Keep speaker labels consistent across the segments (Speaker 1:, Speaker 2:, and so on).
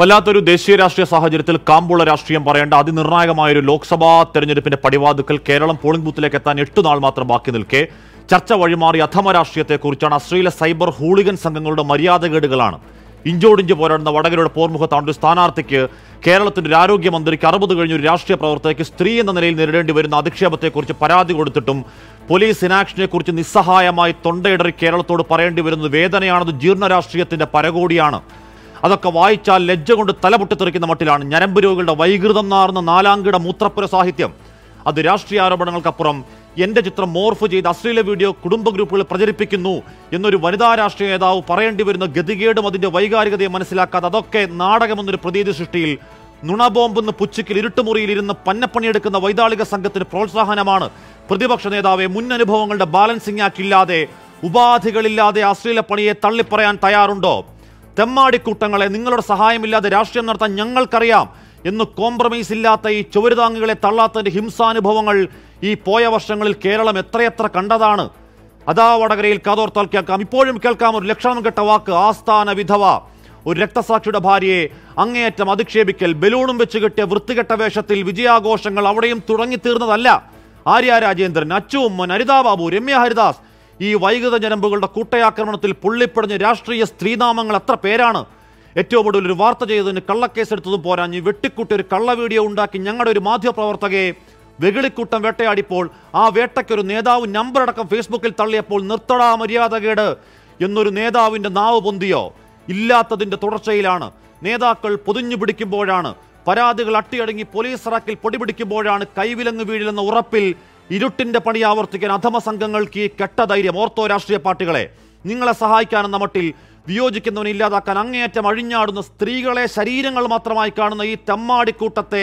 Speaker 1: വല്ലാത്തൊരു ദേശീയ രാഷ്ട്രീയ സാഹചര്യത്തിൽ കാമ്പുള്ള രാഷ്ട്രീയം പറയേണ്ട അതിനിർണായകമായ ഒരു ലോക്സഭാ തെരഞ്ഞെടുപ്പിന്റെ പടിവാതുക്കൽ കേരളം പോളിംഗ് ബൂത്തിലേക്ക് എത്താൻ എട്ടു നാൾ മാത്രം ബാക്കി നിൽക്കെ ചർച്ച വഴിമാറി അധമ രാഷ്ട്രീയത്തെക്കുറിച്ചാണ് അശ്ലീല സൈബർ ഹൂളിഗൻ സംഘങ്ങളുടെ മര്യാദകേടുകളാണ് ഇഞ്ചോടിഞ്ച് പോരാടുന്ന വടകരയുടെ പോർമുഖത്താണ്ട് സ്ഥാനാർത്ഥിക്ക് കേരളത്തിന്റെ ആരോഗ്യമന്ത്രിക്ക് അറുപത് ഒരു രാഷ്ട്രീയ പ്രവർത്തകയ്ക്ക് സ്ത്രീ എന്ന നിലയിൽ നേരിടേണ്ടി വരുന്ന അധിക്ഷേപത്തെക്കുറിച്ച് പരാതി കൊടുത്തിട്ടും പോലീസ് ഇനാക്ഷനെക്കുറിച്ച് നിസ്സഹായമായി തൊണ്ടയിടറി കേരളത്തോട് പറയേണ്ടി വരുന്നത് വേദനയാണത് ജീർണ രാഷ്ട്രീയത്തിന്റെ പരകോടിയാണ് അതൊക്കെ വായിച്ചാൽ ലജ്ജ കൊണ്ട് തലപൊട്ടിത്തെറിക്കുന്ന മട്ടിലാണ് ഞരമ്പ് രോഗികളുടെ വൈകൃതം നാർന്ന നാലാംകിട മൂത്രപ്പുര സാഹിത്യം അത് രാഷ്ട്രീയ ആരോപണങ്ങൾക്കപ്പുറം എന്റെ ചിത്രം മോർഫ് ചെയ്ത് അശ്ലീല വീഡിയോ കുടുംബ ഗ്രൂപ്പുകളിൽ പ്രചരിപ്പിക്കുന്നു എന്നൊരു വനിതാ രാഷ്ട്രീയ നേതാവ് പറയേണ്ടി വരുന്ന ഗതികേടും അതിന്റെ വൈകാരികതയെ മനസ്സിലാക്കാതെ അതൊക്കെ നാടകമെന്നൊരു പ്രതീതി സൃഷ്ടിയിൽ നുണബോംബെന്ന് ഇരുട്ടുമുറിയിൽ ഇരുന്ന് പന്നപ്പണിയെടുക്കുന്ന വൈതാളിക സംഘത്തിന് പ്രോത്സാഹനമാണ് പ്രതിപക്ഷ നേതാവെ മുൻ അനുഭവങ്ങളുടെ ബാലൻസിംഗ് ആക്ട് ഇല്ലാതെ ഉപാധികളില്ലാതെ അശ്ലീല പണിയെ തള്ളിപ്പറയാൻ തയ്യാറുണ്ടോ തെമ്മാടിക്കൂട്ടങ്ങളെ നിങ്ങളുടെ സഹായമില്ലാതെ രാഷ്ട്രീയം നടത്താൻ ഞങ്ങൾക്കറിയാം എന്ന് കോംപ്രമൈസ് ഇല്ലാത്ത ഈ ചുവരുതാങ്ങുകളെ തള്ളാത്തതിൻ്റെ ഹിംസാനുഭവങ്ങൾ ഈ പോയ വർഷങ്ങളിൽ കേരളം എത്രയെത്ര കണ്ടതാണ് അതാ വടകരയിൽ കാതോർത്താൽ കേൾക്കാം ഇപ്പോഴും കേൾക്കാം ഒരു ലക്ഷണം കെട്ട വാക്ക് ആസ്ഥാന വിധവ ഒരു രക്തസാക്ഷിയുടെ ഭാര്യയെ അങ്ങേയറ്റം അധിക്ഷേപിക്കൽ ബലൂണും വെച്ച് കെട്ടിയ വൃത്തികെട്ട വേഷത്തിൽ വിജയാഘോഷങ്ങൾ അവിടെയും തുടങ്ങിത്തീർന്നതല്ല ആര്യ രാജേന്ദ്രൻ അച്ചുമ്മൻ ഹരിതാബാബു രമ്യ ഹരിദാസ് ഈ വൈകുത ഞരമ്പുകളുടെ കൂട്ടയാക്രമണത്തിൽ പുള്ളിപ്പടഞ്ഞ രാഷ്ട്രീയ സ്ത്രീനാമങ്ങൾ എത്ര പേരാണ് ഏറ്റവും കൂടുതൽ ഒരു വാർത്ത ചെയ്തതിന് കള്ളക്കേസെടുത്തതും പോരാഞ്ഞ് വെട്ടിക്കൂട്ടി ഒരു കള്ള വീഡിയോ ഉണ്ടാക്കി ഞങ്ങളുടെ ഒരു മാധ്യമപ്രവർത്തകയെ വെകിളിക്കൂട്ടം വേട്ടയാടിപ്പോൾ ആ വേട്ടയ്ക്കൊരു നേതാവ് നമ്പറടക്കം ഫേസ്ബുക്കിൽ തള്ളിയപ്പോൾ നിർത്തടാ മര്യാദകേട് എന്നൊരു നേതാവിൻ്റെ നാവ് പൊന്തിയോ ഇല്ലാത്തതിൻ്റെ തുടർച്ചയിലാണ് നേതാക്കൾ പൊതിഞ്ഞു പിടിക്കുമ്പോഴാണ് പരാതികൾ അട്ടിയടങ്ങി പോലീസ് റാക്കിൽ പൊടിപിടിക്കുമ്പോഴാണ് കൈവിലങ്ങ് വീഴിലെന്ന ഉറപ്പിൽ ഇരുട്ടിന്റെ പണി ആവർത്തിക്കാൻ അധമ സംഘങ്ങൾക്ക് ഈ കെട്ടധൈര്യം ഓർത്തോ രാഷ്ട്രീയ പാർട്ടികളെ നിങ്ങളെ സഹായിക്കാനെന്ന മട്ടിൽ വിയോജിക്കുന്നവനെ ഇല്ലാതാക്കാൻ അങ്ങേയറ്റം അഴിഞ്ഞാടുന്ന സ്ത്രീകളെ ശരീരങ്ങൾ മാത്രമായി കാണുന്ന ഈ തെമ്മാടിക്കൂട്ടത്തെ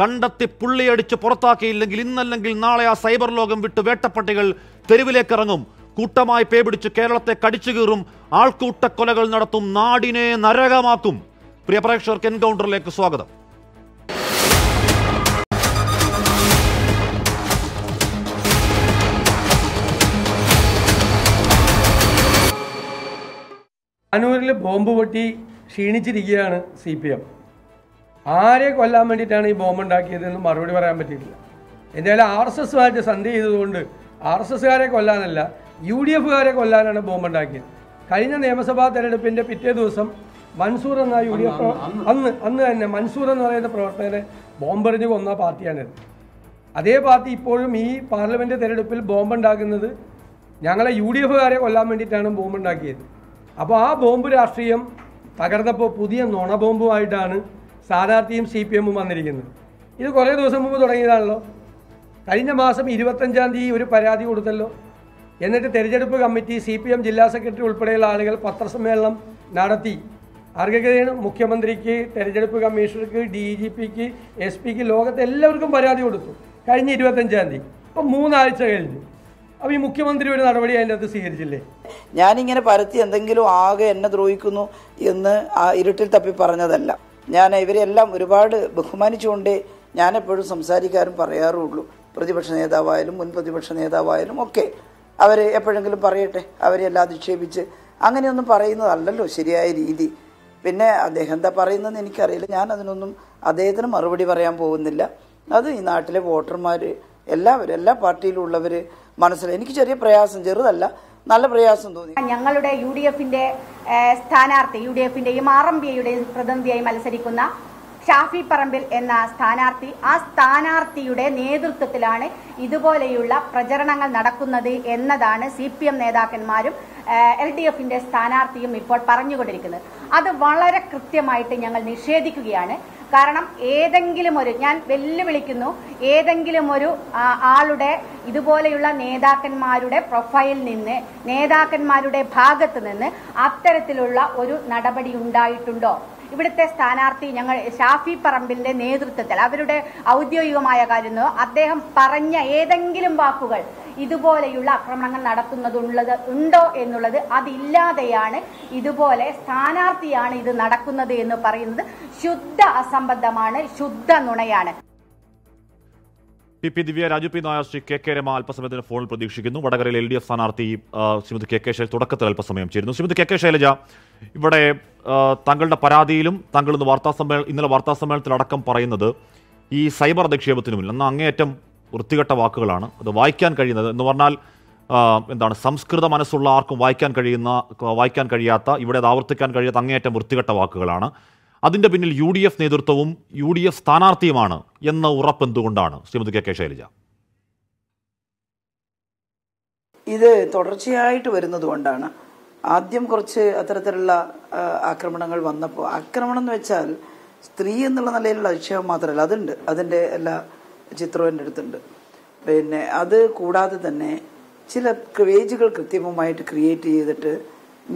Speaker 1: കണ്ടെത്തി പുള്ളിയടിച്ച് പുറത്താക്കിയില്ലെങ്കിൽ ഇന്നല്ലെങ്കിൽ നാളെ ആ സൈബർ ലോകം വിട്ട് വേട്ടപ്പട്ടികൾ തെരുവിലേക്കിറങ്ങും കൂട്ടമായി പേപിടിച്ച് കേരളത്തെ കടിച്ചു കീറും ആൾക്കൂട്ടക്കൊലകൾ നടത്തും നാടിനെ നരകമാക്കും പ്രിയ പ്രേക്ഷകർക്ക് എൻകൗണ്ടറിലേക്ക് സ്വാഗതം
Speaker 2: കണ്ണൂരിൽ ബോംബ് പൊട്ടി ക്ഷീണിച്ചിരിക്കുകയാണ് സി പി എം ആരെ കൊല്ലാൻ വേണ്ടിയിട്ടാണ് ഈ ബോംബ് ഉണ്ടാക്കിയതെന്ന് മറുപടി പറയാൻ പറ്റിയിട്ടില്ല എന്തായാലും ആർ എസ് എസുമായിട്ട് സന്ധി ചെയ്തതുകൊണ്ട് ആർ എസ് എസുകാരെ കൊല്ലാനല്ല യു ഡി എഫുകാരെ കൊല്ലാനാണ് ബോംബ് ഉണ്ടാക്കിയത് കഴിഞ്ഞ നിയമസഭാ തെരഞ്ഞെടുപ്പിൻ്റെ പിറ്റേ ദിവസം മൻസൂർ എന്ന യു ഡി എഫ് അന്ന് അന്ന് തന്നെ മൻസൂർ എന്ന് പറയുന്ന പ്രവർത്തകരെ ബോംബെറിഞ്ഞ് കൊന്ന പാർട്ടിയാണിത് അതേ പാർട്ടി ഇപ്പോഴും ഈ പാർലമെൻറ്റ് തെരഞ്ഞെടുപ്പിൽ ബോംബുണ്ടാക്കുന്നത് ഞങ്ങളെ യു ഡി എഫുകാരെ കൊല്ലാൻ വേണ്ടിയിട്ടാണ് ബോംബുണ്ടാക്കിയത് അപ്പോൾ ആ ബോംബ് രാഷ്ട്രീയം തകർന്നപ്പോൾ പുതിയ നുണ ബോംബുമായിട്ടാണ് സ്ഥാനാർത്ഥിയും സി പി എമ്മും വന്നിരിക്കുന്നത് ഇത് കുറേ ദിവസം മുമ്പ് തുടങ്ങിയതാണല്ലോ കഴിഞ്ഞ മാസം ഇരുപത്തഞ്ചാം തീയതി ഒരു പരാതി കൊടുത്തല്ലോ എന്നിട്ട് തെരഞ്ഞെടുപ്പ് കമ്മിറ്റി സി പി എം ജില്ലാ സെക്രട്ടറി ഉൾപ്പെടെയുള്ള ആളുകൾ പത്രസമ്മേളനം നടത്തി അർഹകതയാണ് മുഖ്യമന്ത്രിക്ക് തെരഞ്ഞെടുപ്പ് കമ്മീഷണർക്ക് ഡി ജി പിക്ക് എസ് പിക്ക് ലോകത്ത് എല്ലാവർക്കും പരാതി കൊടുത്തു കഴിഞ്ഞ ഇരുപത്തഞ്ചാം തീയതി ഇപ്പം മൂന്നാഴ്ച കഴിഞ്ഞു അപ്പൊ ഈ മുഖ്യമന്ത്രി ഒരു നടപടി അതിൻ്റെ അകത്ത് സ്വീകരിച്ചില്ലേ
Speaker 3: ഞാനിങ്ങനെ പരത്തി എന്തെങ്കിലും ആകെ എന്നെ ദ്രോഹിക്കുന്നു എന്ന് ആ ഇരുട്ടിൽ തപ്പി പറഞ്ഞതല്ല ഞാൻ ഇവരെല്ലാം ഒരുപാട് ബഹുമാനിച്ചുകൊണ്ടേ ഞാനെപ്പോഴും സംസാരിക്കാനും പറയാറുള്ളൂ പ്രതിപക്ഷ നേതാവായാലും മുൻ പ്രതിപക്ഷ നേതാവായാലും ഒക്കെ അവർ എപ്പോഴെങ്കിലും പറയട്ടെ അവരെല്ലാം അധിക്ഷേപിച്ച് അങ്ങനെയൊന്നും പറയുന്നതല്ലല്ലോ ശരിയായ രീതി പിന്നെ അദ്ദേഹം എന്താ പറയുന്നതെന്ന് എനിക്കറിയില്ല ഞാൻ അതിനൊന്നും അദ്ദേഹത്തിന് മറുപടി പറയാൻ പോകുന്നില്ല അത് ഈ നാട്ടിലെ വോട്ടർമാർ എല്ലാവരും എല്ലാ പാർട്ടിയിലുള്ളവർ മനസ്സിലായി എനിക്ക് ചെറിയ പ്രയാസം ചെറുതല്ല നല്ല പ്രയാസം തോന്നി ഞങ്ങളുടെ യു ഡി എഫിന്റെ സ്ഥാനാർത്ഥി യു ഡി എഫിന്റെയും ആർ എം പിയുടെയും പ്രതിനിധിയായി
Speaker 4: മത്സരിക്കുന്ന ഷാഫി പറമ്പിൽ എന്ന സ്ഥാനാർത്ഥി ആ സ്ഥാനാർത്ഥിയുടെ നേതൃത്വത്തിലാണ് ഇതുപോലെയുള്ള പ്രചരണങ്ങൾ നടക്കുന്നത് എന്നതാണ് സി പി എം നേതാക്കന്മാരും എൽ ഡി എഫിന്റെ സ്ഥാനാർത്ഥിയും ഇപ്പോൾ പറഞ്ഞുകൊണ്ടിരിക്കുന്നത് അത് വളരെ കൃത്യമായിട്ട് ഞങ്ങൾ നിഷേധിക്കുകയാണ് കാരണം ഏതെങ്കിലും ഒരു ഞാൻ വെല്ലുവിളിക്കുന്നു ഏതെങ്കിലും ഒരു ആളുടെ ഇതുപോലെയുള്ള നേതാക്കന്മാരുടെ പ്രൊഫൈൽ നിന്ന് നേതാക്കന്മാരുടെ ഭാഗത്ത് നിന്ന് അത്തരത്തിലുള്ള ഒരു നടപടി ഉണ്ടായിട്ടുണ്ടോ ഇവിടുത്തെ സ്ഥാനാർത്ഥി ഞങ്ങൾ ഷാഫി പറമ്പിന്റെ നേതൃത്വത്തിൽ അവരുടെ ഔദ്യോഗികമായ കാര്യം അദ്ദേഹം പറഞ്ഞ ഏതെങ്കിലും വാക്കുകൾ ഇതുപോലെയുള്ള ആക്രമണങ്ങൾ നടത്തുന്നതുള്ളത് ഉണ്ടോ എന്നുള്ളത് അതില്ലാതെയാണ് ഇതുപോലെ സ്ഥാനാർത്ഥിയാണ് ഇത് നടക്കുന്നത് എന്ന് പറയുന്നത് ശുദ്ധ അസംബന്ധമാണ് ശുദ്ധ നുണയാണ്
Speaker 1: P P Divya Raju P Nair Shri K K Rama അല്പസമയത്തിന് ഫോണിൽ പ്രതീക്ഷിക്കുന്നു വടകരയിൽ എൽ ഡി എഫ് സ്ഥാനാർത്ഥി ശ്രീമതി കെ കെ ശൈലജ തുടക്കത്തിൽ അല്പസമയം ചേരുന്നു ശ്രീമതി കെ കെ ശൈലജ ഇവിടെ താങ്കളുടെ പരാതിയിലും താങ്കൾ ഇന്ന് വാർത്താ സമ്മേളനം ഇന്നലെ വാർത്താ സമ്മേളനത്തിലടക്കം പറയുന്നത് ഈ സൈബർ മുന്നിൽ എന്നാൽ അങ്ങേയറ്റം വൃത്തികെട്ട വാക്കുകളാണ് അത് വായിക്കാൻ കഴിയുന്നത് എന്ന് പറഞ്ഞാൽ എന്താണ് സംസ്കൃത മനസ്സുള്ള ആർക്കും വായിക്കാൻ കഴിയുന്ന വായിക്കാൻ കഴിയാത്ത ഇവിടെ അത് ആവർത്തിക്കാൻ കഴിയാത്ത അങ്ങേയറ്റം വൃത്തികെട്ട വാക്കുകളാണ് അതിൻ്റെ പിന്നിൽ യു ഡി എഫ് നേതൃത്വവും യു ഡി എഫ് സ്ഥാനാർത്ഥിയുമാണ് എന്ന ഉറപ്പ് എന്തുകൊണ്ടാണ് ശ്രീമതി കെ കെ ശൈലജ
Speaker 3: ഇത് തുടർച്ചയായിട്ട് വരുന്നത് കൊണ്ടാണ് ആദ്യം കുറച്ച് അത്തരത്തിലുള്ള ആക്രമണങ്ങൾ വന്നപ്പോൾ ആക്രമണം എന്ന് വെച്ചാൽ സ്ത്രീ എന്നുള്ള നിലയിലുള്ള അധിക്ഷേപം മാത്രമല്ല അതുണ്ട് അതിൻ്റെ എല്ലാ ചിത്രവും എൻ്റെ അടുത്തുണ്ട് പിന്നെ അത് കൂടാതെ തന്നെ ചില പേജുകൾ കൃത്യമായിട്ട് ക്രിയേറ്റ് ചെയ്തിട്ട്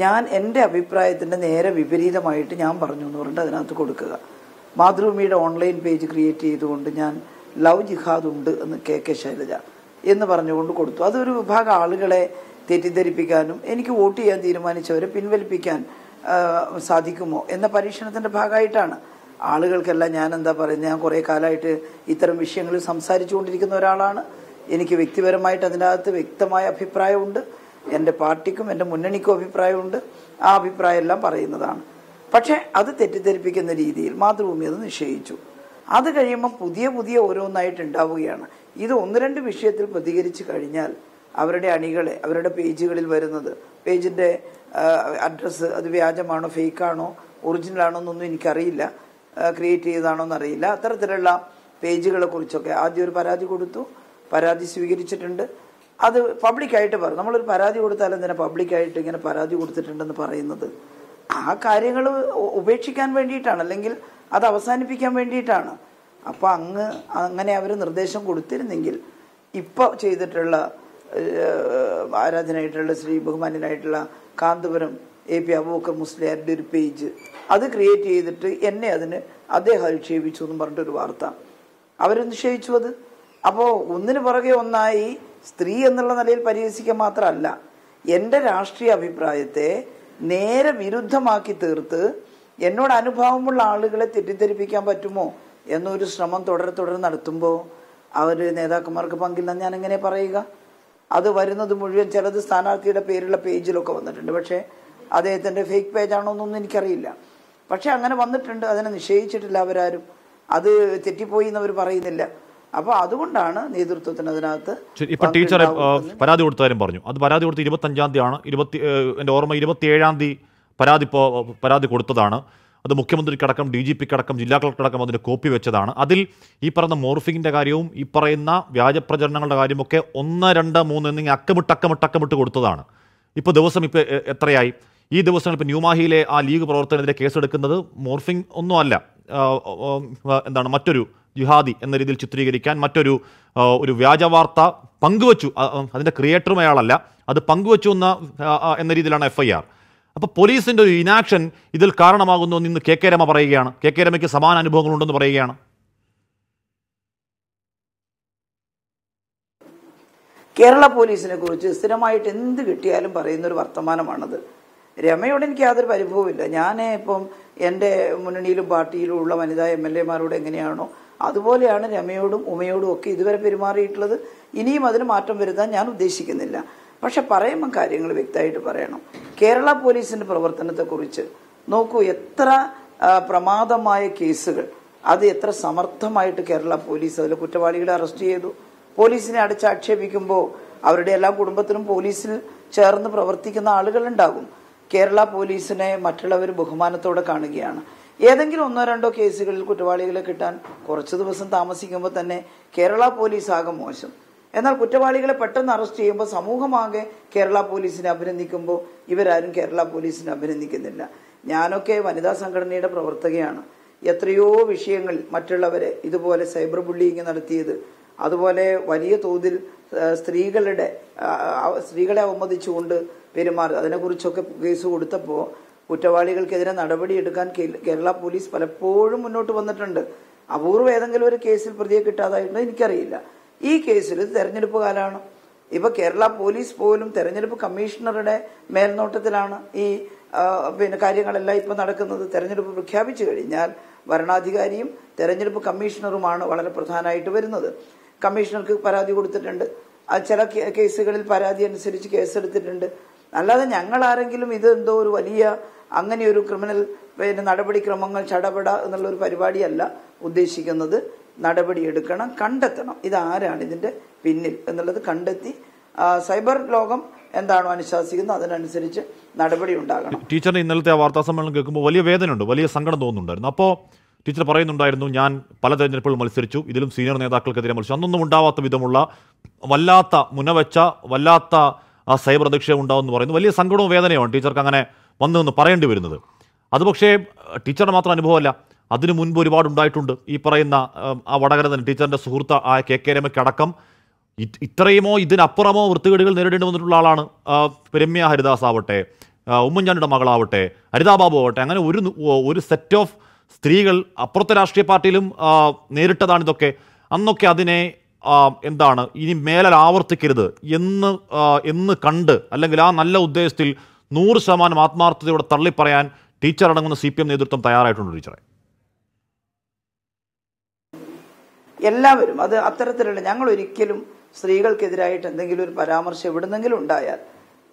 Speaker 3: ഞാൻ എൻ്റെ അഭിപ്രായത്തിൻ്റെ നേരെ വിപരീതമായിട്ട് ഞാൻ പറഞ്ഞു എന്ന് പറഞ്ഞിട്ട് അതിനകത്ത് കൊടുക്കുക മാതൃഭൂമിയുടെ ഓൺലൈൻ പേജ് ക്രിയേറ്റ് ചെയ്തുകൊണ്ട് ഞാൻ ലവ് ജിഹാദ് ഉണ്ട് എന്ന് കെ കെ ശൈലജ എന്ന് പറഞ്ഞുകൊണ്ട് കൊടുത്തു അതൊരു വിഭാഗം ആളുകളെ തെറ്റിദ്ധരിപ്പിക്കാനും എനിക്ക് വോട്ട് ചെയ്യാൻ തീരുമാനിച്ചവരെ പിൻവലിപ്പിക്കാൻ സാധിക്കുമോ എന്ന പരീക്ഷണത്തിൻ്റെ ഭാഗമായിട്ടാണ് ആളുകൾക്കെല്ലാം ഞാൻ എന്താ പറയുന്നത് ഞാൻ കുറേ കാലമായിട്ട് ഇത്തരം വിഷയങ്ങളിൽ സംസാരിച്ചുകൊണ്ടിരിക്കുന്ന ഒരാളാണ് എനിക്ക് വ്യക്തിപരമായിട്ട് അതിനകത്ത് വ്യക്തമായ അഭിപ്രായമുണ്ട് എൻ്റെ പാർട്ടിക്കും എൻ്റെ മുന്നണിക്കും അഭിപ്രായമുണ്ട് ആ അഭിപ്രായം എല്ലാം പറയുന്നതാണ് പക്ഷേ അത് തെറ്റിദ്ധരിപ്പിക്കുന്ന രീതിയിൽ മാതൃഭൂമി അത് നിശ്ചയിച്ചു അത് കഴിയുമ്പം പുതിയ പുതിയ ഓരോന്നായിട്ട് ഉണ്ടാവുകയാണ് ഇത് ഒന്ന് രണ്ട് വിഷയത്തിൽ പ്രതികരിച്ചു കഴിഞ്ഞാൽ അവരുടെ അണികളെ അവരുടെ പേജുകളിൽ വരുന്നത് പേജിൻ്റെ അഡ്രസ്സ് അത് വ്യാജമാണോ ഫേക്കാണോ ആണോ എന്നൊന്നും എനിക്കറിയില്ല ക്രിയേറ്റ് ചെയ്തതാണോ എന്നറിയില്ല അത്തരത്തിലുള്ള പേജുകളെ കുറിച്ചൊക്കെ ആദ്യം ഒരു പരാതി കൊടുത്തു പരാതി സ്വീകരിച്ചിട്ടുണ്ട് അത് പബ്ലിക്കായിട്ട് പറഞ്ഞു നമ്മളൊരു പരാതി കൊടുത്താൽ എന്തിനാ പബ്ലിക്കായിട്ട് ഇങ്ങനെ പരാതി കൊടുത്തിട്ടുണ്ടെന്ന് പറയുന്നത് ആ കാര്യങ്ങൾ ഉപേക്ഷിക്കാൻ വേണ്ടിയിട്ടാണ് അല്ലെങ്കിൽ അത് അവസാനിപ്പിക്കാൻ വേണ്ടിയിട്ടാണ് അപ്പോൾ അങ്ങ് അങ്ങനെ അവർ നിർദ്ദേശം കൊടുത്തിരുന്നെങ്കിൽ ഇപ്പോൾ ചെയ്തിട്ടുള്ള ആരാധനായിട്ടുള്ള ശ്രീ ബഹുമാനായിട്ടുള്ള കാന്തപുരം എ പി അബൂക്കർ മുസ്ലിയാരുടെ ഒരു പേജ് അത് ക്രിയേറ്റ് ചെയ്തിട്ട് എന്നെ അതിന് അദ്ദേഹം അധിക്ഷേപിച്ചു എന്ന് പറഞ്ഞിട്ടൊരു വാർത്ത അവർ നിക്ഷേപിച്ചു അത് അപ്പോൾ ഒന്നിനു പുറകെ ഒന്നായി സ്ത്രീ എന്നുള്ള നിലയിൽ പരിഹസിക്കുക മാത്രമല്ല എൻ്റെ രാഷ്ട്രീയ അഭിപ്രായത്തെ നേരെ വിരുദ്ധമാക്കി തീർത്ത് എന്നോട് അനുഭവമുള്ള ആളുകളെ തെറ്റിദ്ധരിപ്പിക്കാൻ പറ്റുമോ എന്നൊരു ശ്രമം തുടരെ തുടരെ നടത്തുമ്പോൾ അവർ നേതാക്കന്മാർക്ക് പങ്കില്ലെന്ന് ഞാൻ എങ്ങനെ പറയുക അത് വരുന്നത് മുഴുവൻ ചിലത് സ്ഥാനാർത്ഥിയുടെ പേരുള്ള പേജിലൊക്കെ വന്നിട്ടുണ്ട് പക്ഷേ അദ്ദേഹത്തിൻ്റെ ഫേക്ക് പേജാണോ എന്നൊന്നും എനിക്കറിയില്ല പക്ഷേ അങ്ങനെ വന്നിട്ടുണ്ട് അതിനെ നിഷേധിച്ചിട്ടില്ല അവരാരും അത് തെറ്റിപ്പോയി എന്നവർ പറയുന്നില്ല അപ്പൊ അതുകൊണ്ടാണ് നേതൃത്വത്തിന് അതിനകത്ത്
Speaker 1: ഇപ്പൊ ടീച്ചർ പരാതി കൊടുത്തവരും പറഞ്ഞു അത് പരാതി കൊടുത്ത് അഞ്ചാം തീയതി ആണ് ഇരുപത്തി എന്റെ ഓർമ്മ ഏഴാം തീയതി പരാതി പരാതി കൊടുത്തതാണ് അത് അടക്കം ഡി ജി അടക്കം ജില്ലാ കളക്ടർ അടക്കം അതിൻ്റെ കോപ്പി വെച്ചതാണ് അതിൽ ഈ പറയുന്ന മോർഫിങ്ങിൻ്റെ കാര്യവും ഈ പറയുന്ന വ്യാജപ്രചരണങ്ങളുടെ കാര്യമൊക്കെ ഒന്ന് രണ്ട് മൂന്ന് എന്നിങ്ങനെ അക്കമിട്ട് അക്കമിട്ട് അക്കമിട്ട് കൊടുത്തതാണ് ഇപ്പോൾ ദിവസം ഇപ്പോൾ എത്രയായി ഈ ദിവസങ്ങൾ ഇപ്പോൾ ന്യൂമാഹിയിലെ ആ ലീഗ് പ്രവർത്തനത്തിൻ്റെ കേസെടുക്കുന്നത് മോർഫിംഗ് ഒന്നുമല്ല എന്താണ് മറ്റൊരു ജിഹാദി എന്ന രീതിയിൽ ചിത്രീകരിക്കാൻ മറ്റൊരു ഒരു വ്യാജ വാർത്ത പങ്കുവച്ചു അതിൻ്റെ ക്രിയേറ്ററും അയാളല്ല അത് പങ്കുവച്ചു എന്ന എന്ന രീതിയിലാണ് എഫ് അപ്പോൾ പോലീസിൻ്റെ ഒരു ഇനാക്ഷൻ ഇതിൽ കാരണമാകുന്നു എന്ന് കെ കെ രമ പറയുകയാണ് കെ കെ രമയ്ക്ക് സമാന അനുഭവങ്ങളുണ്ടെന്ന് പറയുകയാണ്
Speaker 3: കേരള പോലീസിനെ കുറിച്ച് സ്ഥിരമായിട്ട് എന്ത് കിട്ടിയാലും പറയുന്ന ഒരു വർത്തമാനമാണത് രമയോട് എനിക്ക് യാതൊരു പരിഭവമില്ല ഞാൻ ഇപ്പം എൻ്റെ മുന്നണിയിലും പാർട്ടിയിലും ഉള്ള വനിതാ എം എൽ എമാരോട് എങ്ങനെയാണോ അതുപോലെയാണ് രമയോടും ഉമയോടും ഒക്കെ ഇതുവരെ പെരുമാറിയിട്ടുള്ളത് ഇനിയും അതിന് മാറ്റം വരുത്താൻ ഞാൻ ഉദ്ദേശിക്കുന്നില്ല പക്ഷെ പറയുമ്പോൾ കാര്യങ്ങൾ വ്യക്തമായിട്ട് പറയണം കേരള പോലീസിന്റെ പ്രവർത്തനത്തെക്കുറിച്ച് നോക്കൂ എത്ര പ്രമാദമായ കേസുകൾ അത് എത്ര സമർത്ഥമായിട്ട് കേരള പോലീസ് അതിലെ കുറ്റവാളികളെ അറസ്റ്റ് ചെയ്തു പോലീസിനെ അടച്ചാക്ഷേപിക്കുമ്പോൾ അവരുടെ എല്ലാ കുടുംബത്തിനും പോലീസിൽ ചേർന്ന് പ്രവർത്തിക്കുന്ന ആളുകളുണ്ടാകും കേരള പോലീസിനെ മറ്റുള്ളവർ ബഹുമാനത്തോടെ കാണുകയാണ് ഏതെങ്കിലും ഒന്നോ രണ്ടോ കേസുകളിൽ കുറ്റവാളികളെ കിട്ടാൻ കുറച്ച് ദിവസം താമസിക്കുമ്പോൾ തന്നെ കേരള പോലീസ് ആകെ മോശം എന്നാൽ കുറ്റവാളികളെ പെട്ടെന്ന് അറസ്റ്റ് ചെയ്യുമ്പോൾ സമൂഹമാകെ കേരള പോലീസിനെ അഭിനന്ദിക്കുമ്പോൾ ഇവരാരും കേരള പോലീസിനെ അഭിനന്ദിക്കുന്നില്ല ഞാനൊക്കെ വനിതാ സംഘടനയുടെ പ്രവർത്തകയാണ് എത്രയോ വിഷയങ്ങൾ മറ്റുള്ളവരെ ഇതുപോലെ സൈബർ ബുള്ളിയിങ് നടത്തിയത് അതുപോലെ വലിയ തോതിൽ സ്ത്രീകളുടെ സ്ത്രീകളെ അവമതിച്ചുകൊണ്ട് പെരുമാറുക അതിനെക്കുറിച്ചൊക്കെ കേസ് കൊടുത്തപ്പോൾ കുറ്റവാളികൾക്കെതിരെ നടപടിയെടുക്കാൻ കേരള പോലീസ് പലപ്പോഴും മുന്നോട്ട് വന്നിട്ടുണ്ട് അപൂർവ ഏതെങ്കിലും ഒരു കേസിൽ പ്രതിയെ കിട്ടാതായിട്ടുണ്ടോ എനിക്കറിയില്ല ഈ കേസിൽ തെരഞ്ഞെടുപ്പ് കാലമാണ് ഇപ്പൊ കേരള പോലീസ് പോലും തെരഞ്ഞെടുപ്പ് കമ്മീഷണറുടെ മേൽനോട്ടത്തിലാണ് ഈ പിന്നെ കാര്യങ്ങളെല്ലാം ഇപ്പൊ നടക്കുന്നത് തെരഞ്ഞെടുപ്പ് പ്രഖ്യാപിച്ചു കഴിഞ്ഞാൽ ഭരണാധികാരിയും തെരഞ്ഞെടുപ്പ് കമ്മീഷണറുമാണ് വളരെ പ്രധാനമായിട്ട് വരുന്നത് കമ്മീഷണർക്ക് പരാതി കൊടുത്തിട്ടുണ്ട് ചില കേസുകളിൽ പരാതി അനുസരിച്ച് കേസെടുത്തിട്ടുണ്ട് അല്ലാതെ ഞങ്ങൾ ആരെങ്കിലും ഇത് എന്തോ ഒരു വലിയ അങ്ങനെ ഒരു ക്രിമിനൽ പിന്നെ നടപടിക്രമങ്ങൾ ചടപട എന്നുള്ള ഒരു പരിപാടിയല്ല ഉദ്ദേശിക്കുന്നത് നടപടി എടുക്കണം കണ്ടെത്തണം ഇതാരാണ് ഇതിന്റെ പിന്നിൽ എന്നുള്ളത് കണ്ടെത്തി സൈബർ ലോകം എന്താണോ അനുശാസിക്കുന്നത് അതിനനുസരിച്ച് നടപടി ഉണ്ടാകണം
Speaker 1: ടീച്ചറിന് ഇന്നലത്തെ ആ വാർത്താ സമ്മേളനം കേൾക്കുമ്പോൾ വലിയ വേദനയുണ്ട് വലിയ സങ്കടം തോന്നുന്നുണ്ടായിരുന്നു അപ്പോ ടീച്ചർ പറയുന്നുണ്ടായിരുന്നു ഞാൻ പല തെരഞ്ഞെടുപ്പുകൾ മത്സരിച്ചു ഇതിലും സീനിയർ നേതാക്കൾക്കെതിരെ മത്സരിച്ചു അന്നൊന്നും ഉണ്ടാവാത്ത വിധമുള്ള വല്ലാത്ത മുനവച്ച വല്ലാത്ത ആ സൈബർ അധിക്ഷേപം എന്ന് പറയുന്നു വലിയ സങ്കടവും വേദനയുമാണ് ടീച്ചർക്ക് അങ്ങനെ വന്നു എന്ന് പറയേണ്ടി വരുന്നത് അത് പക്ഷേ ടീച്ചറുടെ മാത്രം അനുഭവമല്ല അതിനു മുൻപ് ഒരുപാട് ഉണ്ടായിട്ടുണ്ട് ഈ പറയുന്ന ആ വടകര തന്നെ ടീച്ചറിൻ്റെ സുഹൃത്ത് ആ കെ കെ രമയ്ക്കടക്കം ഇത്രയുമോ ഇതിനപ്പുറമോ വൃത്തികേടുകൾ നേരിടേണ്ടി വന്നിട്ടുള്ള ആളാണ് രമ്യ ഹരിദാസ് ആവട്ടെ ഉമ്മൻചാണ്ടിയുടെ മകളാവട്ടെ ഹരിതാബാബു ആവട്ടെ അങ്ങനെ ഒരു ഒരു സെറ്റ് ഓഫ് സ്ത്രീകൾ അപ്പുറത്തെ രാഷ്ട്രീയ പാർട്ടിയിലും നേരിട്ടതാണിതൊക്കെ അന്നൊക്കെ അതിനെ എന്താണ് ഇനി മേലൽ ആവർത്തിക്കരുത് എന്ന് എന്ന് കണ്ട് അല്ലെങ്കിൽ ആ നല്ല ഉദ്ദേശത്തിൽ നൂറ് ശതമാനം ആത്മാർത്ഥതയോടെ തള്ളിപ്പറയാൻ ടീച്ചർ അടങ്ങുന്ന സി പി എം നേതൃത്വം തയ്യാറായിട്ടുണ്ട് ടീച്ചറെ
Speaker 3: എല്ലാവരും അത് അത്തരത്തിലുള്ള ഞങ്ങൾ ഒരിക്കലും സ്ത്രീകൾക്കെതിരായിട്ട് എന്തെങ്കിലും ഒരു പരാമർശം എവിടുന്നെങ്കിലും ഉണ്ടായാൽ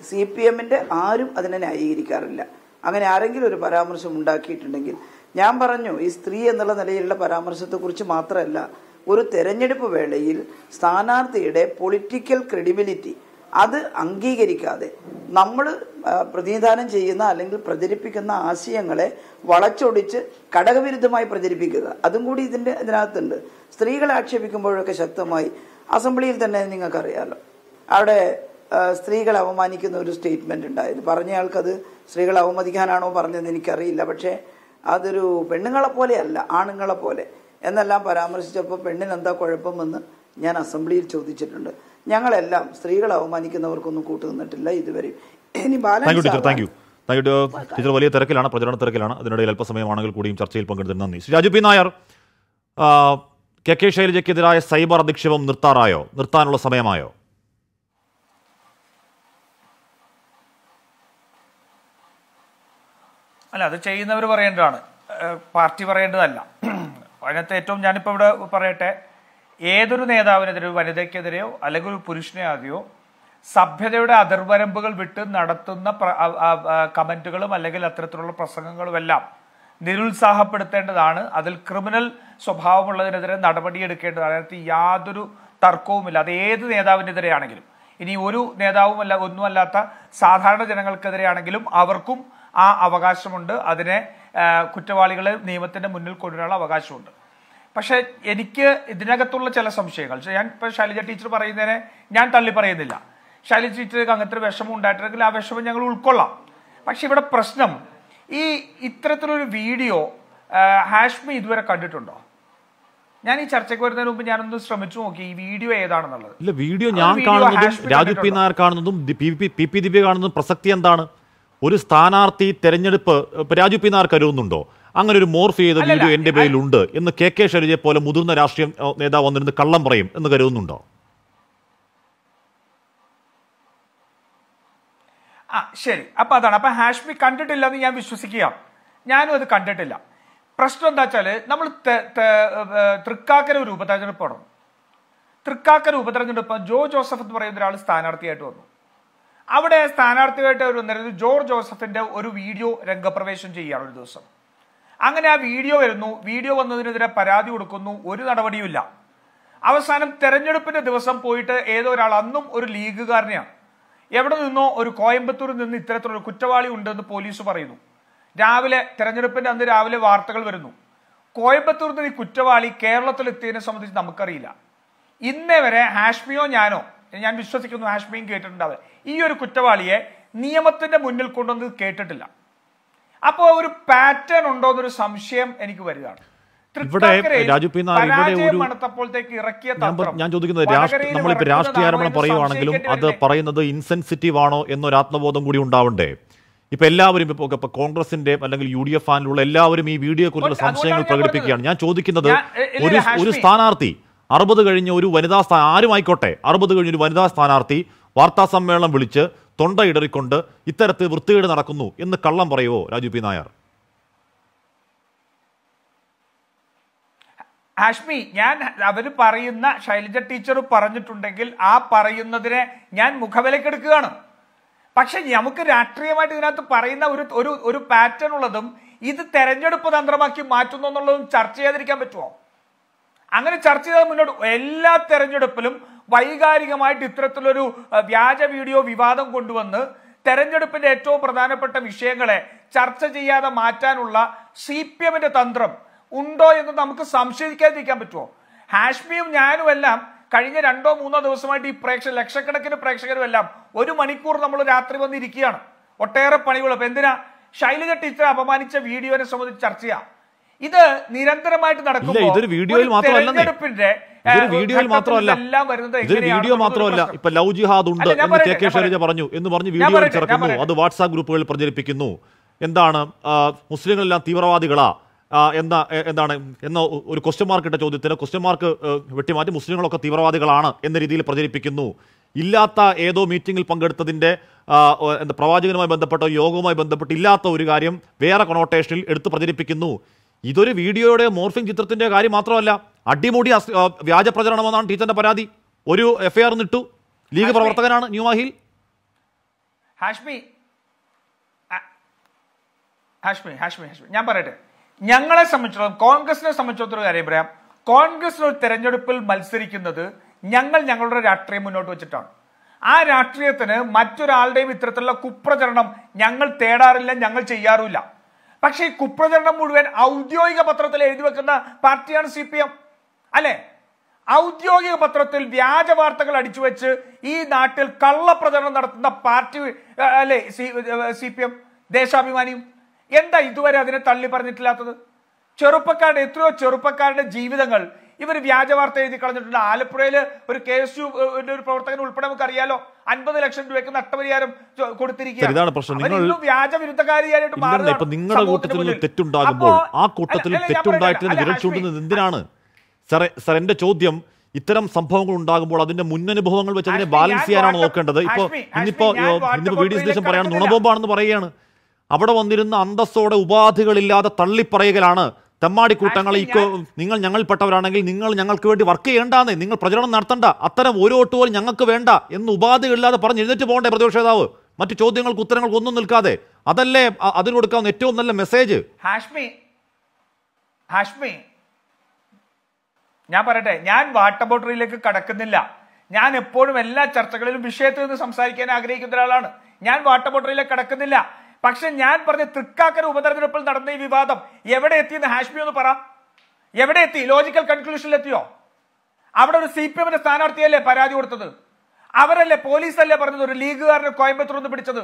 Speaker 3: സി പി എമ്മിന്റെ ആരും അതിനെ ന്യായീകരിക്കാറില്ല അങ്ങനെ ആരെങ്കിലും ഒരു പരാമർശം ഉണ്ടാക്കിയിട്ടുണ്ടെങ്കിൽ ഞാൻ പറഞ്ഞു ഈ സ്ത്രീ എന്നുള്ള നിലയിലുള്ള കുറിച്ച് മാത്രമല്ല ഒരു തെരഞ്ഞെടുപ്പ് വേളയിൽ സ്ഥാനാർത്ഥിയുടെ പൊളിറ്റിക്കൽ ക്രെഡിബിലിറ്റി അത് അംഗീകരിക്കാതെ നമ്മൾ പ്രതിനിധാനം ചെയ്യുന്ന അല്ലെങ്കിൽ പ്രചരിപ്പിക്കുന്ന ആശയങ്ങളെ വളച്ചൊടിച്ച് ഘടകവിരുദ്ധമായി പ്രചരിപ്പിക്കുക അതും കൂടി ഇതിന്റെ ഇതിനകത്തുണ്ട് സ്ത്രീകളെ ആക്ഷേപിക്കുമ്പോഴൊക്കെ ശക്തമായി അസംബ്ലിയിൽ തന്നെ നിങ്ങൾക്കറിയാലോ അവിടെ സ്ത്രീകളെ അവമാനിക്കുന്ന ഒരു സ്റ്റേറ്റ്മെന്റ് ഉണ്ടായിരുന്നു പറഞ്ഞയാൾക്കത് സ്ത്രീകളെ അവമതിക്കാനാണോ പറഞ്ഞതെന്ന് എനിക്കറിയില്ല പക്ഷേ അതൊരു പെണ്ണുങ്ങളെ പോലെയല്ല ആണുങ്ങളെ പോലെ എന്നെല്ലാം പരാമർശിച്ചപ്പോൾ പെണ്ണിനെന്താ കുഴപ്പമെന്ന് ഞാൻ അസംബ്ലിയിൽ ചോദിച്ചിട്ടുണ്ട് ഞങ്ങളെല്ലാം സ്ത്രീകളെ അവമാനിക്കുന്നവർക്കൊന്നും നിന്നിട്ടില്ല ഇതുവരെയും ഇനി ബാലൻസ്
Speaker 1: ടീച്ചർ വലിയ തിരക്കിലാണ് പ്രചരണ തിരക്കിലാണ് അതിനിടയിൽ അല്പസമയമാണെങ്കിൽ കൂടിയും ചർച്ചയിൽ പങ്കെടുത്തത് നന്ദി Shri Raju P Nair K K ശൈലജയ്ക്കെതിരായ സൈബർ അധിക്ഷേപം നിർത്താറായോ നിർത്താനുള്ള സമയമായോ
Speaker 5: അല്ല അത് ചെയ്യുന്നവർ പറയേണ്ടതാണ് പാർട്ടി പറയേണ്ടതല്ല അതിനകത്ത് ഏറ്റവും ഞാനിപ്പോൾ ഇവിടെ പറയട്ടെ ഏതൊരു നേതാവിനെതിരെയോ വനിതയ്ക്കെതിരെയോ അല്ലെങ്കിൽ ഒരു പുരുഷനെതിരെയോ സഭ്യതയുടെ അതിർവരമ്പുകൾ വിട്ട് നടത്തുന്ന കമന്റുകളും അല്ലെങ്കിൽ അത്തരത്തിലുള്ള പ്രസംഗങ്ങളും എല്ലാം നിരുത്സാഹപ്പെടുത്തേണ്ടതാണ് അതിൽ ക്രിമിനൽ സ്വഭാവമുള്ളതിനെതിരെ നടപടിയെടുക്കേണ്ടതാണ് അതിനകത്ത് യാതൊരു തർക്കവുമില്ല അത് ഏത് നേതാവിനെതിരെയാണെങ്കിലും ഇനി ഒരു നേതാവുമല്ല ഒന്നുമല്ലാത്ത സാധാരണ ജനങ്ങൾക്കെതിരെയാണെങ്കിലും അവർക്കും ആ അവകാശമുണ്ട് അതിനെ കുറ്റവാളികളെ നിയമത്തിൻ്റെ മുന്നിൽ കൊണ്ടുവരാനുള്ള അവകാശമുണ്ട് പക്ഷെ എനിക്ക് ഇതിനകത്തുള്ള ചില സംശയങ്ങൾ ഞാൻ ഇപ്പൊ ശൈലജ ടീച്ചർ പറയുന്നതിനെ ഞാൻ തള്ളി പറയുന്നില്ല ശൈലജ ടീച്ചർക്ക് അങ്ങനത്തെ ഒരു വിഷമം ഉണ്ടായിട്ടുണ്ടെങ്കിൽ ആ വിഷമം ഞങ്ങൾ ഉൾക്കൊള്ളാം പക്ഷെ ഇവിടെ പ്രശ്നം ഈ ഇത്തരത്തിലൊരു വീഡിയോ ഹാഷ്മി ഇതുവരെ കണ്ടിട്ടുണ്ടോ ഞാൻ ഈ ചർച്ചയ്ക്ക് വരുന്നതിന് മുമ്പ് ഞാനൊന്ന് ശ്രമിച്ചു നോക്കി ഈ വീഡിയോ ഏതാണെന്നുള്ളത്
Speaker 1: ഇല്ല വീഡിയോ ഞാൻ കാണുന്നതും രാജു പി നായർ കാണുന്നതും പി പി ദിവ്യ കാണുന്നതും പ്രസക്തി എന്താണ് ഒരു സ്ഥാനാർത്ഥി തെരഞ്ഞെടുപ്പ് രാജു പി നായർ കരുതുന്നുണ്ടോ അങ്ങനെ ഒരു മോർഫ് ചെയ്ത വീഡിയോ എന്റെ ഉണ്ട് എന്ന് കെ കെ ശൈലജയെ പോലെ മുതിർന്ന രാഷ്ട്രീയ നേതാവ് വന്നിരുന്ന് കള്ളം പറയും എന്ന് കരുതുന്നുണ്ടോ
Speaker 5: ആ ശരി അപ്പൊ അതാണ് അപ്പൊ ഹാഷ്മി കണ്ടിട്ടില്ല എന്ന് ഞാൻ വിശ്വസിക്കുക ഞാനും അത് കണ്ടിട്ടില്ല പ്രശ്നം എന്താ വെച്ചാല് നമ്മൾ തൃക്കാക്കര ഒരു ഉപതെരഞ്ഞെടുപ്പ് തുടങ്ങും തൃക്കാക്കര ഉപതെരഞ്ഞെടുപ്പ് ജോ ജോസഫ് എന്ന് പറയുന്ന ഒരാൾ സ്ഥാനാർത്ഥിയായിട്ട് വന്നു അവിടെ സ്ഥാനാർത്ഥിയായിട്ട് ഒരു ജോർജ് ജോസഫിന്റെ ഒരു വീഡിയോ രംഗപ്രവേശം ചെയ്യുകയാണ് ഒരു ദിവസം അങ്ങനെ ആ വീഡിയോ വരുന്നു വീഡിയോ വന്നതിനെതിരെ പരാതി കൊടുക്കുന്നു ഒരു നടപടിയുമില്ല അവസാനം തെരഞ്ഞെടുപ്പിന്റെ ദിവസം പോയിട്ട് ഏതോ ഒരാൾ അന്നും ഒരു ലീഗുകാരനെയാണ് എവിടെ നിന്നോ ഒരു കോയമ്പത്തൂരിൽ നിന്ന് ഇത്തരത്തിലൊരു കുറ്റവാളി ഉണ്ടെന്ന് പോലീസ് പറയുന്നു രാവിലെ തെരഞ്ഞെടുപ്പിന്റെ അന്ന് രാവിലെ വാർത്തകൾ വരുന്നു കോയമ്പത്തൂരിൽ നിന്ന് ഈ കുറ്റവാളി എത്തിയതിനെ സംബന്ധിച്ച് നമുക്കറിയില്ല ഇന്നേ വരെ ഹാഷ്മിയോ ഞാനോ ഞാൻ വിശ്വസിക്കുന്നു ഹാഷ്മിയും കേട്ടിട്ടുണ്ടാവുക ഈ ഒരു കുറ്റവാളിയെ നിയമത്തിന്റെ മുന്നിൽ കൊണ്ടുവന്ന് കേട്ടിട്ടില്ല അപ്പോൾ ഒരു പാറ്റേൺ ഉണ്ടോ എന്നൊരു സംശയം എനിക്ക് വരികയാണ് ഇവിടെ ഞാൻ
Speaker 1: ചോദിക്കുന്നത് നമ്മളിപ്പോൾ രാഷ്ട്രീയ ആരോപണം പറയുവാണെങ്കിലും അത് പറയുന്നത് ഇൻസെൻസിറ്റീവ് ആണോ എന്നൊരു ആത്മബോധം കൂടി ഉണ്ടാവണ്ടേ ഇപ്പൊ എല്ലാവരും ഇപ്പൊ ഇപ്പൊ കോൺഗ്രസിന്റെ അല്ലെങ്കിൽ യു ഡി എഫ് ഫാനിലുള്ള എല്ലാവരും ഈ വീഡിയോ കുറിച്ചുള്ള സംശയങ്ങൾ പ്രകടിപ്പിക്കുകയാണ് ഞാൻ ചോദിക്കുന്നത് ഒരു ഒരു സ്ഥാനാർത്ഥി അറുപത് കഴിഞ്ഞ ഒരു വനിതാ സ്ഥാന ആരുമായിക്കോട്ടെ അറുപത് കഴിഞ്ഞ ഒരു വനിതാ സ്ഥാനാർത്ഥി വാർത്താ സമ്മേളനം വിളിച്ച് ഇടറിക്കൊണ്ട് ഇത്തരത്തിൽ വൃത്തികേട് നടക്കുന്നു എന്ന് കള്ളം പറയുമോ രാജു പി നായർ
Speaker 5: ഹാഷ്മി ഞാൻ അവർ പറയുന്ന ശൈലജ ടീച്ചർ പറഞ്ഞിട്ടുണ്ടെങ്കിൽ ആ പറയുന്നതിനെ ഞാൻ മുഖവിലക്കെടുക്കുകയാണ് പക്ഷെ നമുക്ക് രാഷ്ട്രീയമായിട്ട് ഇതിനകത്ത് പറയുന്ന ഒരു ഒരു ഒരു പാറ്റേൺ ഉള്ളതും ഇത് തെരഞ്ഞെടുപ്പ് തന്ത്രമാക്കി മാറ്റുന്നു എന്നുള്ളതും ചർച്ച ചെയ്യാതിരിക്കാൻ പറ്റുമോ അങ്ങനെ ചർച്ച ചെയ്താൽ മുന്നോട്ട് എല്ലാ തെരഞ്ഞെടുപ്പിലും വൈകാരികമായിട്ട് ഇത്തരത്തിലൊരു വ്യാജ വീഡിയോ വിവാദം കൊണ്ടുവന്ന് തെരഞ്ഞെടുപ്പിന്റെ ഏറ്റവും പ്രധാനപ്പെട്ട വിഷയങ്ങളെ ചർച്ച ചെയ്യാതെ മാറ്റാനുള്ള സി പി എമ്മിന്റെ തന്ത്രം ഉണ്ടോ എന്ന് നമുക്ക് സംശയിക്കാതിരിക്കാൻ പറ്റുമോ ഹാഷ്മിയും ഞാനും എല്ലാം കഴിഞ്ഞ രണ്ടോ മൂന്നോ ദിവസമായിട്ട് ഈ പ്രേക്ഷക ലക്ഷക്കണക്കിന് പ്രേക്ഷകരും എല്ലാം ഒരു മണിക്കൂർ നമ്മൾ രാത്രി വന്നിരിക്കുകയാണ് ഒട്ടേറെ പണികൾ എന്തിനാ ശൈലജ ടീച്ചറെ അപമാനിച്ച വീഡിയോനെ സംബന്ധിച്ച് ചർച്ച ചെയ്യാം ഇത് നിരന്തരമായിട്ട് നടക്കുന്നു തെരഞ്ഞെടുപ്പിന്റെ വീഡിയോയിൽ മാത്രമല്ല ഇതൊരു വീഡിയോ മാത്രമല്ല
Speaker 1: ഇപ്പൊ ലവ് ജിഹാദ് ഉണ്ട് എന്ന് കെ കെ ശൈലജ പറഞ്ഞു എന്ന് പറഞ്ഞ് വീഡിയോ ചേർക്കുന്നു അത് വാട്സാപ്പ് ഗ്രൂപ്പുകളിൽ പ്രചരിപ്പിക്കുന്നു എന്താണ് മുസ്ലിങ്ങളെല്ലാം തീവ്രവാദികളാ എന്താ എന്താണ് എന്ന ഒരു ക്വസ്റ്റ്യൻ മാർക്ക് ഇട്ട ചോദ്യത്തിന് ക്വസ്റ്റ്യൻ മാർക്ക് വെട്ടിമാറ്റി മുസ്ലിങ്ങളൊക്കെ തീവ്രവാദികളാണ് എന്ന രീതിയിൽ പ്രചരിപ്പിക്കുന്നു ഇല്ലാത്ത ഏതോ മീറ്റിംഗിൽ പങ്കെടുത്തതിൻ്റെ എന്താ പ്രവാചകനുമായി ബന്ധപ്പെട്ടോ യോഗവുമായി ബന്ധപ്പെട്ട് ഇല്ലാത്ത ഒരു കാര്യം വേറെ കൊണോട്ടേഷനിൽ എടുത്ത് പ്രചരിപ്പിക്കുന്നു ഇതൊരു വീഡിയോയുടെ മോർഫിംഗ് ചിത്രത്തിൻ്റെ കാര്യം മാത്രമല്ല അടിമുടി വ്യാജ പ്രചരണമെന്നാണ് ടീച്ചറിന്റെ പരാതി ഒരു എഫ്ഐആർ നിട്ടു ലീഗ് പ്രവർത്തകനാണ് ന്യൂമാഹിൽ
Speaker 5: ഹാഷ്മി ഹാഷ്മി ഹാഷ്മി ഹാഷ്മി ഞാൻ പറയട്ടെ ഞങ്ങളെ സംബന്ധിച്ചിടത്തോളം കോൺഗ്രസിനെ സംബന്ധിച്ചിടത്തോളം കാര്യം പറയാം കോൺഗ്രസ് ഒരു തെരഞ്ഞെടുപ്പിൽ മത്സരിക്കുന്നത് ഞങ്ങൾ ഞങ്ങളുടെ രാഷ്ട്രീയം മുന്നോട്ട് വെച്ചിട്ടാണ് ആ രാഷ്ട്രീയത്തിന് മറ്റൊരാളുടെയും ഇത്തരത്തിലുള്ള കുപ്രചരണം ഞങ്ങൾ തേടാറില്ല ഞങ്ങൾ ചെയ്യാറുമില്ല പക്ഷേ ഈ കുപ്രചരണം മുഴുവൻ ഔദ്യോഗിക പത്രത്തിൽ എഴുതി വെക്കുന്ന പാർട്ടിയാണ് സി പി എം അല്ലെ ഔദ്യോഗിക പത്രത്തിൽ വ്യാജ വാർത്തകൾ അടിച്ചു വെച്ച് ഈ നാട്ടിൽ കള്ളപ്രചരണം നടത്തുന്ന പാർട്ടി അല്ലെ സി പി എം ദേശാഭിമാനിയും എന്താ ഇതുവരെ അതിനെ തള്ളി പറഞ്ഞിട്ടില്ലാത്തത് ചെറുപ്പക്കാരുടെ എത്രയോ ചെറുപ്പക്കാരുടെ ജീവിതങ്ങൾ ഇവർ വ്യാജ വാർത്ത എഴുതി കളഞ്ഞിട്ടുണ്ട് ആലപ്പുഴയിൽ ഒരു കെ എസ് യു ഒരു പ്രവർത്തകൻ ഉൾപ്പെടെ നമുക്ക് അറിയാലോ അൻപത് ലക്ഷം രൂപയ്ക്ക് നഷ്ടപരിഹാരം കൊടുത്തിരിക്കുകയാണ് വ്യാജ വിരുദ്ധകാരിയായിട്ട് നിങ്ങളുടെ തെറ്റുണ്ടാകുമ്പോൾ ആ കൂട്ടത്തിൽ തെറ്റുണ്ടായിട്ട്
Speaker 1: എന്തിനാണ് സാറേ സാർ എന്റെ ചോദ്യം ഇത്തരം സംഭവങ്ങൾ ഉണ്ടാകുമ്പോൾ അതിന്റെ മുന്നനുഭവങ്ങൾ വെച്ച് അതിനെ ബാലൻസ് ചെയ്യാനാണ് നോക്കേണ്ടത് ഇപ്പൊ ഇന്നിപ്പോ ഇന്നിപ്പോ വി ഡി സുദേശം പറയാണ് നുണബോംബാണെന്ന് പറയുകയാണ് അവിടെ വന്നിരുന്ന അന്തസ്സോടെ ഉപാധികളില്ലാതെ തള്ളിപ്പറയുകയാണ് തെമ്മാടിക്കൂട്ടങ്ങൾ ഇക്കോ നിങ്ങൾ ഞങ്ങൾപ്പെട്ടവരാണെങ്കിൽ നിങ്ങൾ ഞങ്ങൾക്ക് വേണ്ടി വർക്ക് ചെയ്യേണ്ടെന്നേ നിങ്ങൾ പ്രചരണം നടത്തണ്ട അത്തരം ഒരു വോട്ട് പോലും ഞങ്ങൾക്ക് വേണ്ട എന്ന് ഉപാധികളില്ലാതെ പറഞ്ഞ് എഴുന്നേറ്റ് പോകണ്ടേ പ്രതിപക്ഷ നേതാവ് മറ്റു ചോദ്യങ്ങൾക്ക് ഉത്തരങ്ങൾക്ക് ഒന്നും നിൽക്കാതെ അതല്ലേ അതിന് കൊടുക്കാവുന്ന ഏറ്റവും നല്ല മെസ്സേജ്
Speaker 5: ഹാഷ്മി ഹാഷ്മി ഞാൻ പറയട്ടെ ഞാൻ വാട്ടബോട്ടറിയിലേക്ക് കടക്കുന്നില്ല ഞാൻ എപ്പോഴും എല്ലാ ചർച്ചകളിലും വിഷയത്തിൽ നിന്ന് സംസാരിക്കാൻ ആഗ്രഹിക്കുന്ന ഒരാളാണ് ഞാൻ വാട്ടബോട്ടറിയിലേക്ക് കടക്കുന്നില്ല പക്ഷെ ഞാൻ പറഞ്ഞ തൃക്കാക്കര ഉപതെരഞ്ഞെടുപ്പിൽ നടന്ന ഈ വിവാദം എവിടെ എന്ന് ഹാഷ്മി ഒന്ന് പറ എവിടെ എത്തി ലോജിക്കൽ കൺക്ലൂഷനിൽ എത്തിയോ അവിടെ ഒരു സി പി എമ്മിന്റെ സ്ഥാനാർത്ഥിയല്ലേ പരാതി കൊടുത്തത് അവരല്ലേ പോലീസല്ലേ പറഞ്ഞത് ഒരു ലീഗുകാരനെ കോയമ്പത്തൂർ നിന്ന് പിടിച്ചത്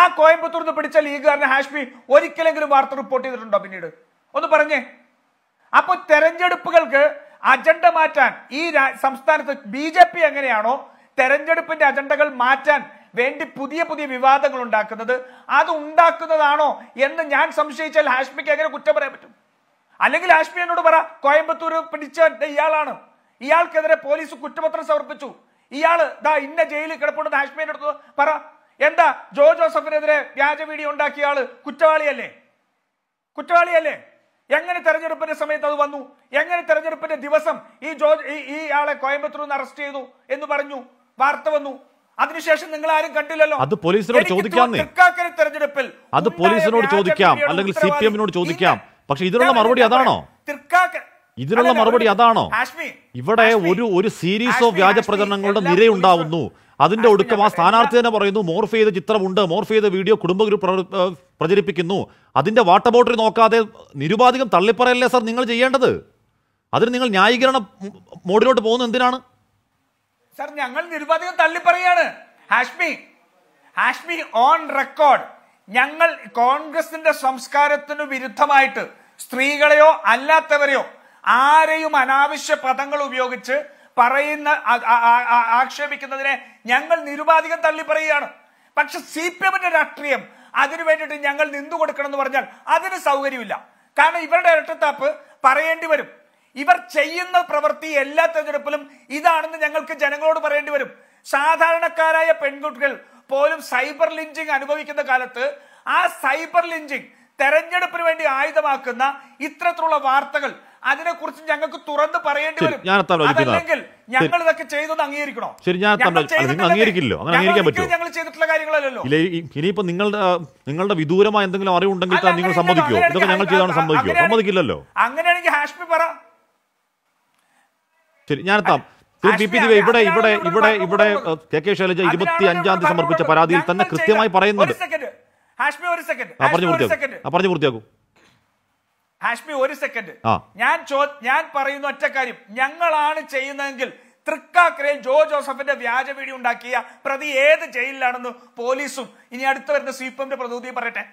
Speaker 5: ആ കോയമ്പത്തൂർ നിന്ന് പിടിച്ച ലീഗുകാരനെ ഹാഷ്മി ഒരിക്കലെങ്കിലും വാർത്ത റിപ്പോർട്ട് ചെയ്തിട്ടുണ്ടോ പിന്നീട് ഒന്ന് പറഞ്ഞേ അപ്പൊ തെരഞ്ഞെടുപ്പുകൾക്ക് അജണ്ട മാറ്റാൻ ഈ സംസ്ഥാനത്ത് ബി ജെ പി എങ്ങനെയാണോ തെരഞ്ഞെടുപ്പിന്റെ അജണ്ടകൾ മാറ്റാൻ വേണ്ടി പുതിയ പുതിയ വിവാദങ്ങൾ ഉണ്ടാക്കുന്നത് അത് ഉണ്ടാക്കുന്നതാണോ എന്ന് ഞാൻ സംശയിച്ചാൽ ഹാഷ്മിക്ക് എങ്ങനെ കുറ്റം പറയാൻ പറ്റും അല്ലെങ്കിൽ ഹാഷ്മി എന്നോട് പറ കോയമ്പത്തൂർ പിടിച്ച ഇയാളാണ് ഇയാൾക്കെതിരെ പോലീസ് കുറ്റപത്രം സമർപ്പിച്ചു ഇയാൾ ദാ ഇന്ന ജയിലിൽ കിടപ്പുണ്ടെന്ന് ഹാഷ്മിയുടെ അടുത്ത് പറ എന്താ ജോ ജോസഫിനെതിരെ വ്യാജ വീഡിയോ ഉണ്ടാക്കിയ ആള് കുറ്റവാളിയല്ലേ കുറ്റവാളിയല്ലേ എങ്ങനെ തെരഞ്ഞെടുപ്പിന്റെ സമയത്ത് അത് വന്നു എങ്ങനെ തെരഞ്ഞെടുപ്പിന്റെ ദിവസം ഈ ജോർജ് ഈ ആളെ കോയമ്പത്തൂർ നിന്ന് അറസ്റ്റ് ചെയ്തു എന്ന് പറഞ്ഞു വാർത്ത വന്നു അതിനുശേഷം നിങ്ങൾ ആരും കണ്ടില്ലല്ലോ അത് പോലീസിനോട് ചോദിക്കാം തെരഞ്ഞെടുപ്പിൽ അത് പോലീസിനോട് ചോദിക്കാം അല്ലെങ്കിൽ സി പി എമ്മിനോട്
Speaker 1: ചോദിക്കാം പക്ഷെ ഇതിനുള്ള മറുപടി അതാണോ ഇതിനുള്ള മറുപടി അതാണോ ഇവിടെ ഒരു ഒരു സീരീസ് ഓഫ് വ്യാജ പ്രചരണങ്ങളുടെ നിരയുണ്ടാവുന്നു അതിന്റെ ഒടുക്കം ആ സ്ഥാനാർത്ഥി തന്നെ പറയുന്നു മോർഫ് ചെയ്ത ചിത്രമുണ്ട് മോർഫ് ചെയ്ത വീഡിയോ കുടുംബ ഗ്രൂപ്പ് പ്രചരിപ്പിക്കുന്നു അതിന്റെ വാട്ടർ ബോട്ടിൽ നോക്കാതെ നിരുപാധികം തള്ളിപ്പറയല്ലേ സാർ നിങ്ങൾ ചെയ്യേണ്ടത് അതിന് നിങ്ങൾ ന്യായീകരണ മോഡിലോട്ട് പോകുന്നത് എന്തിനാണ്
Speaker 5: സാർ ഞങ്ങൾ നിരുപാധികം തള്ളിപ്പറയാണ് ഹാഷ്മി ഹാഷ്മി ഓൺ റെക്കോർഡ് ഞങ്ങൾ കോൺഗ്രസിന്റെ സംസ്കാരത്തിനു വിരുദ്ധമായിട്ട് സ്ത്രീകളെയോ അല്ലാത്തവരെയോ ആരെയും അനാവശ്യ പദങ്ങൾ ഉപയോഗിച്ച് പറയുന്ന ആക്ഷേപിക്കുന്നതിനെ ഞങ്ങൾ നിരുപാധികം തള്ളി പറയുകയാണ് പക്ഷെ സി പി എമ്മിന്റെ രാഷ്ട്രീയം അതിനു വേണ്ടിയിട്ട് ഞങ്ങൾ നിന്ദു കൊടുക്കണം എന്ന് പറഞ്ഞാൽ അതിന് സൗകര്യമില്ല കാരണം ഇവരുടെ ഇരട്ടത്താപ്പ് പറയേണ്ടി വരും ഇവർ ചെയ്യുന്ന പ്രവൃത്തി എല്ലാ തെരഞ്ഞെടുപ്പിലും ഇതാണെന്ന് ഞങ്ങൾക്ക് ജനങ്ങളോട് പറയേണ്ടി വരും സാധാരണക്കാരായ പെൺകുട്ടികൾ പോലും സൈബർ ലിഞ്ചിങ് അനുഭവിക്കുന്ന കാലത്ത് ആ സൈബർ ലിഞ്ചിങ് തെരഞ്ഞെടുപ്പിന് വേണ്ടി ആയുധമാക്കുന്ന ഇത്തരത്തിലുള്ള വാർത്തകൾ കുറിച്ച് ഞങ്ങൾക്ക് തുറന്ന് പറയേണ്ടി വരും അതല്ലെങ്കിൽ ഞങ്ങൾ ഇതൊക്കെ ചെയ്തത് അംഗീകരിക്കണോ ശരി ഞാൻ അംഗീകരിക്കില്ലല്ലോ അങ്ങനെ അംഗീകരിക്കാൻ പറ്റുമോ ഞങ്ങൾ ചെയ്തിട്ടുള്ള കാര്യങ്ങളല്ലല്ലോ
Speaker 1: ഇല്ല ഇനിയിപ്പോ നിങ്ങളുടെ നിങ്ങളുടെ വിദൂരമായ എന്തെങ്കിലും അറിവുണ്ടെങ്കിൽ നിങ്ങൾ സമ്മതിക്കോ ഇതൊക്കെ ഞങ്ങൾ ചെയ്താണ് സമ്മതിക്കോ സമ്മതിക്കില്ലല്ലോ
Speaker 5: അങ്ങനെയാണെങ്കിൽ ഹാഷ്മി പറ
Speaker 1: ശരി എത്താം ഇവിടെ ഇവിടെ ഇവിടെ ഇവിടെ കെ കെ ശൈലജ ഇരുപത്തി അഞ്ചാം തീയതി സമർപ്പിച്ച പരാതിയിൽ തന്നെ കൃത്യമായി പറയുന്നുണ്ട്
Speaker 5: പറഞ്ഞു പൂർത്തിയാക്കും പറഞ്ഞു പൂർത്തിയാക്കും ഹാഷ്മി ഒരു സെക്കൻഡ് ഞാൻ ഞാൻ പറയുന്ന ഒറ്റ കാര്യം ഞങ്ങളാണ് ചെയ്യുന്നതെങ്കിൽ തൃക്കാക്കരയിൽ ജോ ജോസഫിന്റെ വ്യാജ ഉണ്ടാക്കിയ പ്രതി ഏത് ജയിലിലാണെന്ന് പോലീസും ഇനി അടുത്ത് വരുന്ന സി പി എമ്മിന്റെ പ്രതിനിധി പറയട്ടെ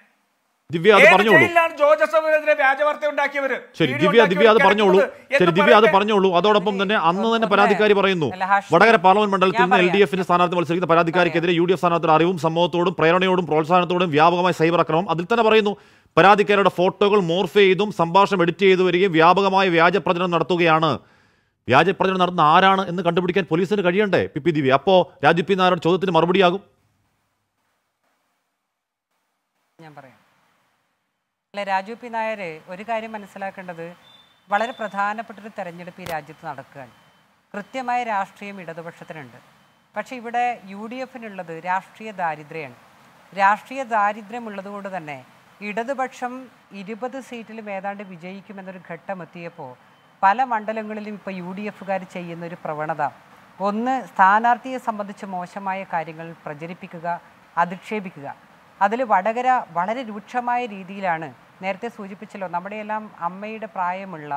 Speaker 1: പറഞ്ഞോളൂ അതോടൊപ്പം തന്നെ അന്ന് തന്നെ പരാതിക്കാരി പറയുന്നു വടകര പാർലമെന്റ് മണ്ഡലത്തിൽ നിന്ന് എൽ ഡി എഫിന്റെ സ്ഥാനാർത്ഥി മത്സരിക്കുന്ന പരാതിക്കാരിക്കെതിരെ യു ഡി എഫ് സ്ഥാനാർത്ഥിയുടെ അറിവും സമ്മതത്തോടും പ്രേരണയോടും പ്രോത്സാഹനത്തോടും വ്യാപകമായ സൈബർ അക്രമം അതിൽ തന്നെ പറയുന്നു പരാതിക്കാരുടെ ഫോട്ടോകൾ മോർഫ് ചെയ്തും സംഭാഷണം എഡിറ്റ് ചെയ്തു വരികയും വ്യാപകമായ വ്യാജപ്രചരണം നടത്തുകയാണ് വ്യാജപ്രചരണം നടത്തുന്ന ആരാണ് എന്ന് കണ്ടുപിടിക്കാൻ പോലീസിന് കഴിയണ്ടേ പി പി ദിവ്യ അപ്പോ രാജു പി നാരായണ ചോദ്യത്തിന് മറുപടിയാകും
Speaker 4: ഞാൻ പറയാം രാജു പി നായരെ ഒരു കാര്യം മനസ്സിലാക്കേണ്ടത് വളരെ പ്രധാനപ്പെട്ടൊരു തെരഞ്ഞെടുപ്പ് ഈ രാജ്യത്ത് നടക്കുകയാണ് കൃത്യമായ രാഷ്ട്രീയം ഇടതുപക്ഷത്തിനുണ്ട് പക്ഷേ ഇവിടെ യു ഡി എഫിനുള്ളത് രാഷ്ട്രീയ ദാരിദ്ര്യമാണ് രാഷ്ട്രീയ ദാരിദ്ര്യം കൊണ്ട് തന്നെ ഇടതുപക്ഷം ഇരുപത് സീറ്റിലും ഏതാണ്ട് വിജയിക്കുമെന്നൊരു ഘട്ടമെത്തിയപ്പോൾ പല മണ്ഡലങ്ങളിലും ഇപ്പോൾ യു ഡി എഫുകാർ ചെയ്യുന്നൊരു പ്രവണത ഒന്ന് സ്ഥാനാർത്ഥിയെ സംബന്ധിച്ച് മോശമായ കാര്യങ്ങൾ പ്രചരിപ്പിക്കുക അധിക്ഷേപിക്കുക അതിൽ വടകര വളരെ രൂക്ഷമായ രീതിയിലാണ് നേരത്തെ സൂചിപ്പിച്ചല്ലോ നമ്മുടെയെല്ലാം അമ്മയുടെ പ്രായമുള്ള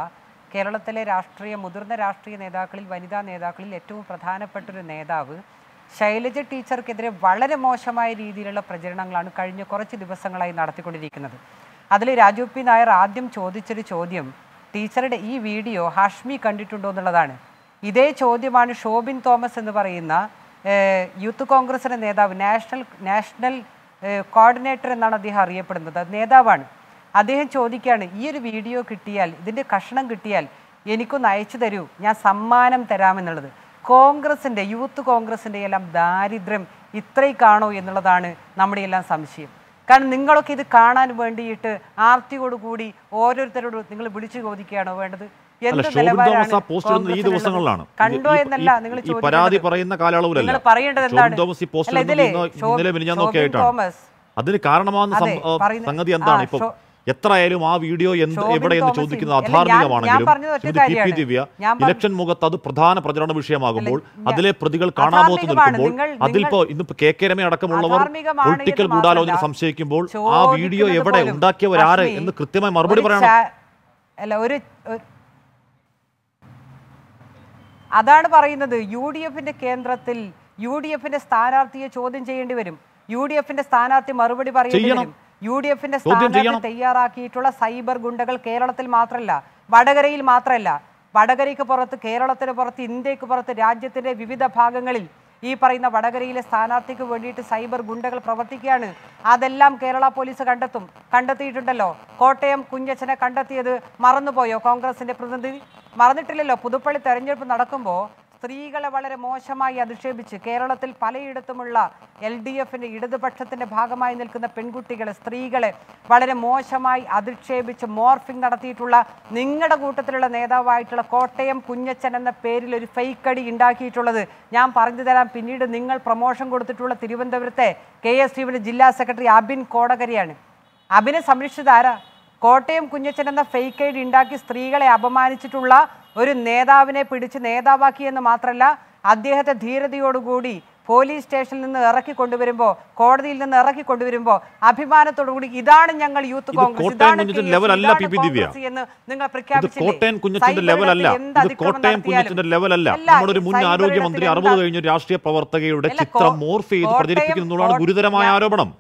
Speaker 4: കേരളത്തിലെ രാഷ്ട്രീയ മുതിർന്ന രാഷ്ട്രീയ നേതാക്കളിൽ വനിതാ നേതാക്കളിൽ ഏറ്റവും പ്രധാനപ്പെട്ടൊരു നേതാവ് ശൈലജ ടീച്ചർക്കെതിരെ വളരെ മോശമായ രീതിയിലുള്ള പ്രചരണങ്ങളാണ് കഴിഞ്ഞ കുറച്ച് ദിവസങ്ങളായി നടത്തിക്കൊണ്ടിരിക്കുന്നത് അതിൽ രാജു പി നായർ ആദ്യം ചോദിച്ചൊരു ചോദ്യം ടീച്ചറുടെ ഈ വീഡിയോ ഹാഷ്മി കണ്ടിട്ടുണ്ടോ എന്നുള്ളതാണ് ഇതേ ചോദ്യമാണ് ഷോബിൻ തോമസ് എന്ന് പറയുന്ന യൂത്ത് കോൺഗ്രസിൻ്റെ നേതാവ് നാഷണൽ നാഷണൽ കോർഡിനേറ്റർ എന്നാണ് അദ്ദേഹം അറിയപ്പെടുന്നത് അത് നേതാവാണ് അദ്ദേഹം ചോദിക്കുകയാണ് ഈ ഒരു വീഡിയോ കിട്ടിയാൽ ഇതിൻ്റെ കഷണം കിട്ടിയാൽ എനിക്കൊന്ന് അയച്ചു തരൂ ഞാൻ സമ്മാനം തരാമെന്നുള്ളത് കോൺഗ്രസിൻ്റെ യൂത്ത് കോൺഗ്രസിൻ്റെ എല്ലാം ദാരിദ്ര്യം ഇത്രയ്ക്കാണോ എന്നുള്ളതാണ് നമ്മുടെ എല്ലാം സംശയം കാരണം നിങ്ങളൊക്കെ ഇത് കാണാൻ വേണ്ടിയിട്ട് ആർത്തിയോടുകൂടി ഓരോരുത്തരോട് നിങ്ങൾ വിളിച്ചു ചോദിക്കുകയാണോ വേണ്ടത് ഈ ദിവസങ്ങളിലാണ് കണ്ടോ എന്നല്ല നിങ്ങൾ
Speaker 1: പറയുന്ന കാലയളവിലല്ല
Speaker 4: എന്താണ് തോമസ്
Speaker 1: അതിന് കാരണമാകുന്ന സംഗതി എന്താണ് ഇപ്പൊ എത്രയായാലും ആ വീഡിയോ എന്ത് എവിടെ എന്ന് ചോദിക്കുന്നത് അധാർമികമാണെങ്കിലും ദിവ്യ ഇലക്ഷൻ മുഖത്ത് അത് പ്രധാന പ്രചരണ വിഷയമാകുമ്പോൾ അതിലെ പ്രതികൾ കാണാമോത്ത് നിൽക്കുമ്പോൾ അതിലിപ്പോ ഇന്നിപ്പോ കെ കെ രമ അടക്കമുള്ളവർ പൊളിറ്റിക്കൽ ഗൂഢാലോചന സംശയിക്കുമ്പോൾ ആ വീഡിയോ എവിടെ ഉണ്ടാക്കിയവരാര് എന്ന് കൃത്യമായി മറുപടി പറയണം
Speaker 4: ഒരു അതാണ് പറയുന്നത് യു ഡി എഫിന്റെ കേന്ദ്രത്തിൽ യു ഡി എഫിന്റെ സ്ഥാനാർത്ഥിയെ ചോദ്യം ചെയ്യേണ്ടി വരും യു ഡി എഫിന്റെ സ്ഥാനാർത്ഥി മറുപടി പറയേണ്ടി വരും യു ഡി എഫിന്റെ സ്ഥാനാർത്ഥി തയ്യാറാക്കിയിട്ടുള്ള സൈബർ ഗുണ്ടകൾ കേരളത്തിൽ മാത്രമല്ല വടകരയിൽ മാത്രമല്ല വടകരയ്ക്ക് പുറത്ത് കേരളത്തിന് പുറത്ത് ഇന്ത്യക്ക് പുറത്ത് രാജ്യത്തിന്റെ വിവിധ ഭാഗങ്ങളിൽ ഈ പറയുന്ന വടകരയിലെ സ്ഥാനാർത്ഥിക്ക് വേണ്ടിയിട്ട് സൈബർ ഗുണ്ടകൾ പ്രവർത്തിക്കുകയാണ് അതെല്ലാം കേരള പോലീസ് കണ്ടെത്തും കണ്ടെത്തിയിട്ടുണ്ടല്ലോ കോട്ടയം കുഞ്ഞച്ചനെ കണ്ടെത്തിയത് മറന്നുപോയോ കോൺഗ്രസിന്റെ പ്രതിനിധി മറന്നിട്ടില്ലല്ലോ പുതുപ്പള്ളി തെരഞ്ഞെടുപ്പ് നടക്കുമ്പോൾ സ്ത്രീകളെ വളരെ മോശമായി അധിക്ഷേപിച്ച് കേരളത്തിൽ പലയിടത്തുമുള്ള എൽ ഡി എഫിൻ്റെ ഇടതുപക്ഷത്തിൻ്റെ ഭാഗമായി നിൽക്കുന്ന പെൺകുട്ടികളെ സ്ത്രീകളെ വളരെ മോശമായി അധിക്ഷേപിച്ച് മോർഫിംഗ് നടത്തിയിട്ടുള്ള നിങ്ങളുടെ കൂട്ടത്തിലുള്ള നേതാവായിട്ടുള്ള കോട്ടയം കുഞ്ഞച്ചൻ എന്ന പേരിൽ ഒരു ഫേക്ക് അടി ഉണ്ടാക്കിയിട്ടുള്ളത് ഞാൻ പറഞ്ഞു തരാം പിന്നീട് നിങ്ങൾ പ്രൊമോഷൻ കൊടുത്തിട്ടുള്ള തിരുവനന്തപുരത്തെ കെ എസ് യുവിൻ്റെ ജില്ലാ സെക്രട്ടറി അബിൻ കോടകരിയാണ് അബിനെ സംരക്ഷിച്ചതാരാ കോട്ടയം കുഞ്ഞച്ചൻ എന്ന ഫേക്ക് ഐഡി ഉണ്ടാക്കി സ്ത്രീകളെ അപമാനിച്ചിട്ടുള്ള ഒരു നേതാവിനെ പിടിച്ച് നേതാവാക്കിയെന്ന് മാത്രമല്ല അദ്ദേഹത്തെ ധീരതയോടുകൂടി പോലീസ് സ്റ്റേഷനിൽ നിന്ന് ഇറക്കി കൊണ്ടുവരുമ്പോൾ കോടതിയിൽ നിന്ന് ഇറക്കി കൊണ്ടുവരുമ്പോൾ അഭിമാനത്തോടുകൂടി കൂടി ഇതാണ് ഞങ്ങൾ യൂത്ത് കോൺഗ്രസ് ഇതാണ് എന്ന് നിങ്ങൾ പ്രഖ്യാപിച്ചിട്ടുണ്ട്
Speaker 1: മുൻ കഴിഞ്ഞ പ്രവർത്തകയുടെ ചിത്രം ഗുരുതരമായ ആരോപണം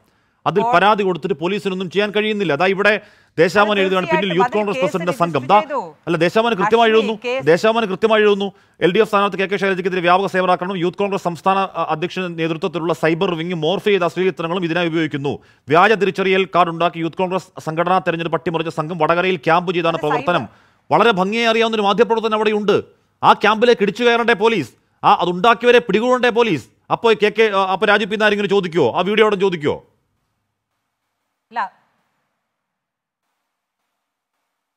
Speaker 1: അതിൽ പരാതി കൊടുത്തിട്ട് പോലീസിനൊന്നും ചെയ്യാൻ കഴിയുന്നില്ല അതാ ഇവിടെ ദേശാമാൻ എഴുതുകയാണ് പിന്നിൽ യൂത്ത് കോൺഗ്രസ് പ്രസിഡന്റ് സംഘം ദാ അല്ല ദേശാമാൻ കൃത്യമായി എഴുതുന്നു ദേശാമാൻ കൃത്യമായി എഴുതുന്നു എൽ ഡി എഫ് സ്ഥാനാർത്ഥി കെ കെ ശൈലജയ്ക്കെതിരെ വ്യാപക സേവനാക്രമണം യൂത്ത് കോൺഗ്രസ് സംസ്ഥാന അധ്യക്ഷൻ നേതൃത്വത്തിലുള്ള സൈബർ വിങ് മോർഫ് ചെയ്ത അശ്ലീലത്തരങ്ങളും ഇതിനായി ഉപയോഗിക്കുന്നു വ്യാജ തിരിച്ചറിയൽ കാർഡ് ഉണ്ടാക്കി യൂത്ത് കോൺഗ്രസ് സംഘടനാ തെരഞ്ഞെടുപ്പ് പട്ടിമറിച്ച സംഘം വടകരയിൽ ക്യാമ്പ് ചെയ്താണ് പ്രവർത്തനം വളരെ ഭംഗിയായി അറിയാവുന്ന ഒരു മാധ്യമപ്രവർത്തനം അവിടെയുണ്ട് ആ ക്യാമ്പിലേക്ക് ഇടിച്ചു കയറണ്ടേ പോലീസ് ആ അതുണ്ടാക്കിയവരെ പിടികൂടണ്ടേ പോലീസ് അപ്പോൾ കെ കെ അപ്പോൾ രാജു പിന്നാരിങ്ങനെ ചോദിക്കുമോ ആ വീഡിയോ അവിടെ ചോദിക്കുമോ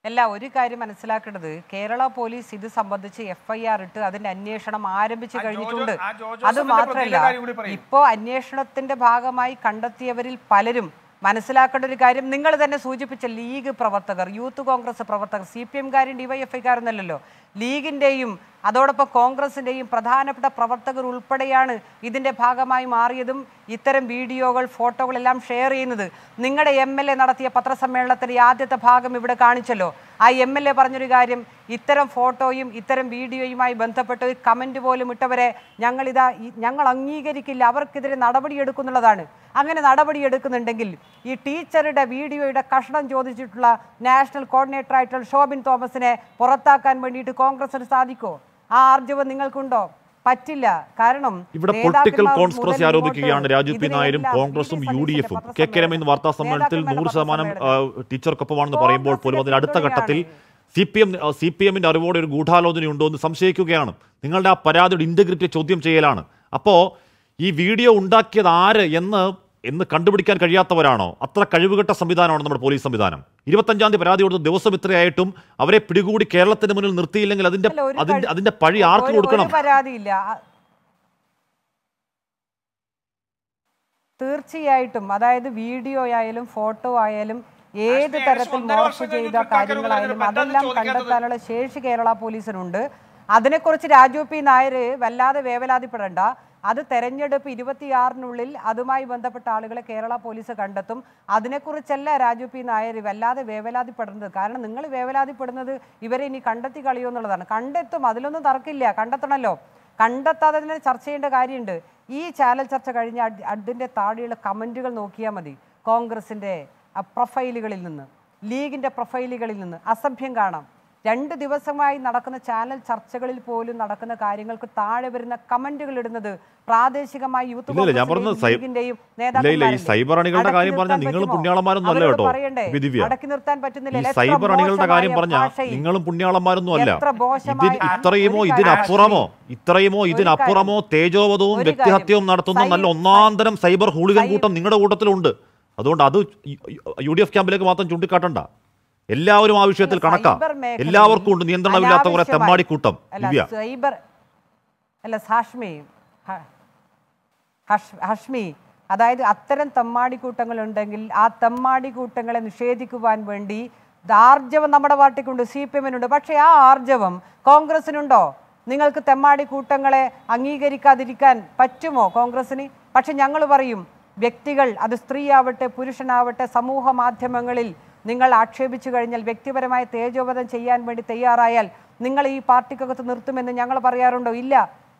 Speaker 4: അല്ല ഒരു കാര്യം മനസ്സിലാക്കേണ്ടത് കേരള പോലീസ് ഇത് സംബന്ധിച്ച് എഫ്ഐആർ ഇട്ട് അതിന്റെ അന്വേഷണം ആരംഭിച്ചു കഴിഞ്ഞിട്ടുണ്ട് അത് മാത്രമല്ല ഇപ്പോ അന്വേഷണത്തിന്റെ ഭാഗമായി കണ്ടെത്തിയവരിൽ പലരും മനസ്സിലാക്കേണ്ട ഒരു കാര്യം നിങ്ങൾ തന്നെ സൂചിപ്പിച്ച ലീഗ് പ്രവർത്തകർ യൂത്ത് കോൺഗ്രസ് പ്രവർത്തകർ സി പി എംകാരും അല്ലല്ലോ ലീഗിൻ്റെയും അതോടൊപ്പം കോൺഗ്രസിൻ്റെയും പ്രധാനപ്പെട്ട പ്രവർത്തകർ ഉൾപ്പെടെയാണ് ഇതിൻ്റെ ഭാഗമായി മാറിയതും ഇത്തരം വീഡിയോകൾ ഫോട്ടോകളെല്ലാം ഷെയർ ചെയ്യുന്നത് നിങ്ങളുടെ എം എൽ എ നടത്തിയ പത്രസമ്മേളനത്തിൻ്റെ ആദ്യത്തെ ഭാഗം ഇവിടെ കാണിച്ചല്ലോ ആ എം എൽ എ പറഞ്ഞൊരു കാര്യം ഇത്തരം ഫോട്ടോയും ഇത്തരം വീഡിയോയുമായി ബന്ധപ്പെട്ട ഒരു കമൻ്റ് പോലും ഇട്ടവരെ ഞങ്ങളിതാ ഞങ്ങൾ അംഗീകരിക്കില്ല അവർക്കെതിരെ നടപടിയെടുക്കുന്നുള്ളതാണ് അങ്ങനെ നടപടിയെടുക്കുന്നുണ്ടെങ്കിൽ ഈ ടീച്ചറുടെ വീഡിയോയുടെ കഷണം ചോദിച്ചിട്ടുള്ള നാഷണൽ കോർഡിനേറ്റർ ആയിട്ടുള്ള ഷോബിൻ തോമസിനെ പുറത്താക്കാൻ വേണ്ടിയിട്ട് കോൺഗ്രസിന് സാധിക്കോ ആ ആർജവം നിങ്ങൾക്കുണ്ടോ പറ്റില്ല കാരണം ഇവിടെ പൊളിറ്റിക്കൽ കോൺസ്പ്രസി ആരോപിക്കുകയാണ്
Speaker 1: രാജു പി നായരും കോൺഗ്രസും യു ഡി എഫും കെ കെ രമ വാർത്താ സമ്മേളനത്തിൽ നൂറ് ശതമാനം ടീച്ചർക്കൊപ്പമാണെന്ന് പറയുമ്പോൾ പോലും അതിന് അടുത്ത ഘട്ടത്തിൽ C P M C P എമ്മിന്റെ അറിവോടെ ഒരു ഉണ്ടോ എന്ന് സംശയിക്കുകയാണ് നിങ്ങളുടെ ആ പരാതിയുടെ ഇൻ്റഗ്രിറ്റി ചോദ്യം ചെയ്യലാണ് അപ്പോൾ ഈ വീഡിയോ ഉണ്ടാക്കിയത് ആര് എന്ന് എന്ന് കണ്ടുപിടിക്കാൻ കഴിയാത്തവരാണോ അത്ര കഴിവുകെട്ട സംവിധാനമാണ് നമ്മുടെ പോലീസ് സംവിധാനം ഇരുപത്തഞ്ചാം തീയതി പരാതി കൊടുത്ത ദിവസം ഇത്രയായിട്ടും അവരെ പിടികൂടി കേരളത്തിന് മുന്നിൽ നിർത്തിയില്ലെങ്കിൽ അതിന്റെ അതിന്റെ അതിന്റെ പഴി ആർക്ക് കൊടുക്കണം
Speaker 4: തീർച്ചയായിട്ടും അതായത് വീഡിയോ ആയാലും ഫോട്ടോ ആയാലും ഏത് തരത്തിൽ മോർഫ് ചെയ്ത കാര്യങ്ങളായാലും അതെല്ലാം കണ്ടെത്താനുള്ള ശേഷി കേരള പോലീസിനുണ്ട് അതിനെക്കുറിച്ച് രാജു പി നായർ വല്ലാതെ വേവലാതിപ്പെടേണ്ട അത് തെരഞ്ഞെടുപ്പ് ഇരുപത്തിയാറിനുള്ളിൽ അതുമായി ബന്ധപ്പെട്ട ആളുകളെ കേരള പോലീസ് കണ്ടെത്തും അതിനെക്കുറിച്ചല്ല രാജു പി നായർ വല്ലാതെ വേവലാതിപ്പെടുന്നത് കാരണം നിങ്ങൾ വേവലാതിപ്പെടുന്നത് ഇവരെ ഇനി കണ്ടെത്തി കളിയോ എന്നുള്ളതാണ് കണ്ടെത്തും അതിലൊന്നും തർക്കില്ല കണ്ടെത്തണമല്ലോ കണ്ടെത്താതെ തന്നെ ചർച്ച ചെയ്യേണ്ട കാര്യമുണ്ട് ഈ ചാനൽ ചർച്ച കഴിഞ്ഞ അതിൻ്റെ താഴെയുള്ള കമൻറ്റുകൾ നോക്കിയാൽ മതി കോൺഗ്രസിൻ്റെ പ്രൊഫൈലുകളിൽ നിന്ന് ലീഗിൻ്റെ പ്രൊഫൈലുകളിൽ നിന്ന് അസഭ്യം കാണാം രണ്ട് ദിവസമായി നടക്കുന്ന ചാനൽ ചർച്ചകളിൽ പോലും നടക്കുന്ന കാര്യങ്ങൾക്ക് താഴെ വരുന്ന കമന്റുകൾ ഇടുന്നത് പ്രാദേശികമായി യൂത്ത് ലീഗിന്റെയും അടക്കി നിർത്താൻ പറ്റുന്നില്ല സൈബർ അണികളുടെ കാര്യം പറഞ്ഞ നിങ്ങളും ഇത്രയുമോ ഇതിനപ്പുറമോ
Speaker 1: ഇത്രയുമോ ഇതിനപ്പുറമോ തേജോവധവും വ്യക്തിഹത്യവും നടത്തുന്ന നല്ല ഒന്നാന്തരം സൈബർ ഹൂളിഗൻ കൂട്ടം നിങ്ങളുടെ കൂട്ടത്തിലുണ്ട് അതുകൊണ്ട് അത് യു ഡി എഫ് ക്യാമ്പിലേക്ക് മാത്രം ചൂണ്ടിക്കാട്ടണ്ട എല്ലാവരും ആ വിഷയത്തിൽ കണക്കാം എല്ലാവർക്കും ഉണ്ട് നിയന്ത്രണമില്ലാത്ത കുറെ തെമ്മാടി
Speaker 4: സൈബർ ദിവ്യ അതായത് ഹഷ്മി അതായത് അത്തരം ഉണ്ടെങ്കിൽ ആ കൂട്ടങ്ങളെ നിഷേധിക്കുവാൻ വേണ്ടി ആർജവം നമ്മുടെ പാർട്ടിക്കുണ്ട് സി പി എമ്മിനുണ്ട് പക്ഷേ ആ ആർജവം കോൺഗ്രസിനുണ്ടോ നിങ്ങൾക്ക് തെമ്മാടി കൂട്ടങ്ങളെ അംഗീകരിക്കാതിരിക്കാൻ പറ്റുമോ കോൺഗ്രസിന് പക്ഷെ ഞങ്ങൾ പറയും വ്യക്തികൾ അത് സ്ത്രീയാവട്ടെ പുരുഷനാവട്ടെ സമൂഹ മാധ്യമങ്ങളിൽ നിങ്ങൾ ആക്ഷേപിച്ചു കഴിഞ്ഞാൽ വ്യക്തിപരമായ തേജോവധം ചെയ്യാൻ വേണ്ടി തയ്യാറായാൽ നിങ്ങൾ ഈ പാർട്ടിക്കകത്ത് നിർത്തുമെന്ന് ഞങ്ങൾ പറയാറുണ്ടോ ഇല്ല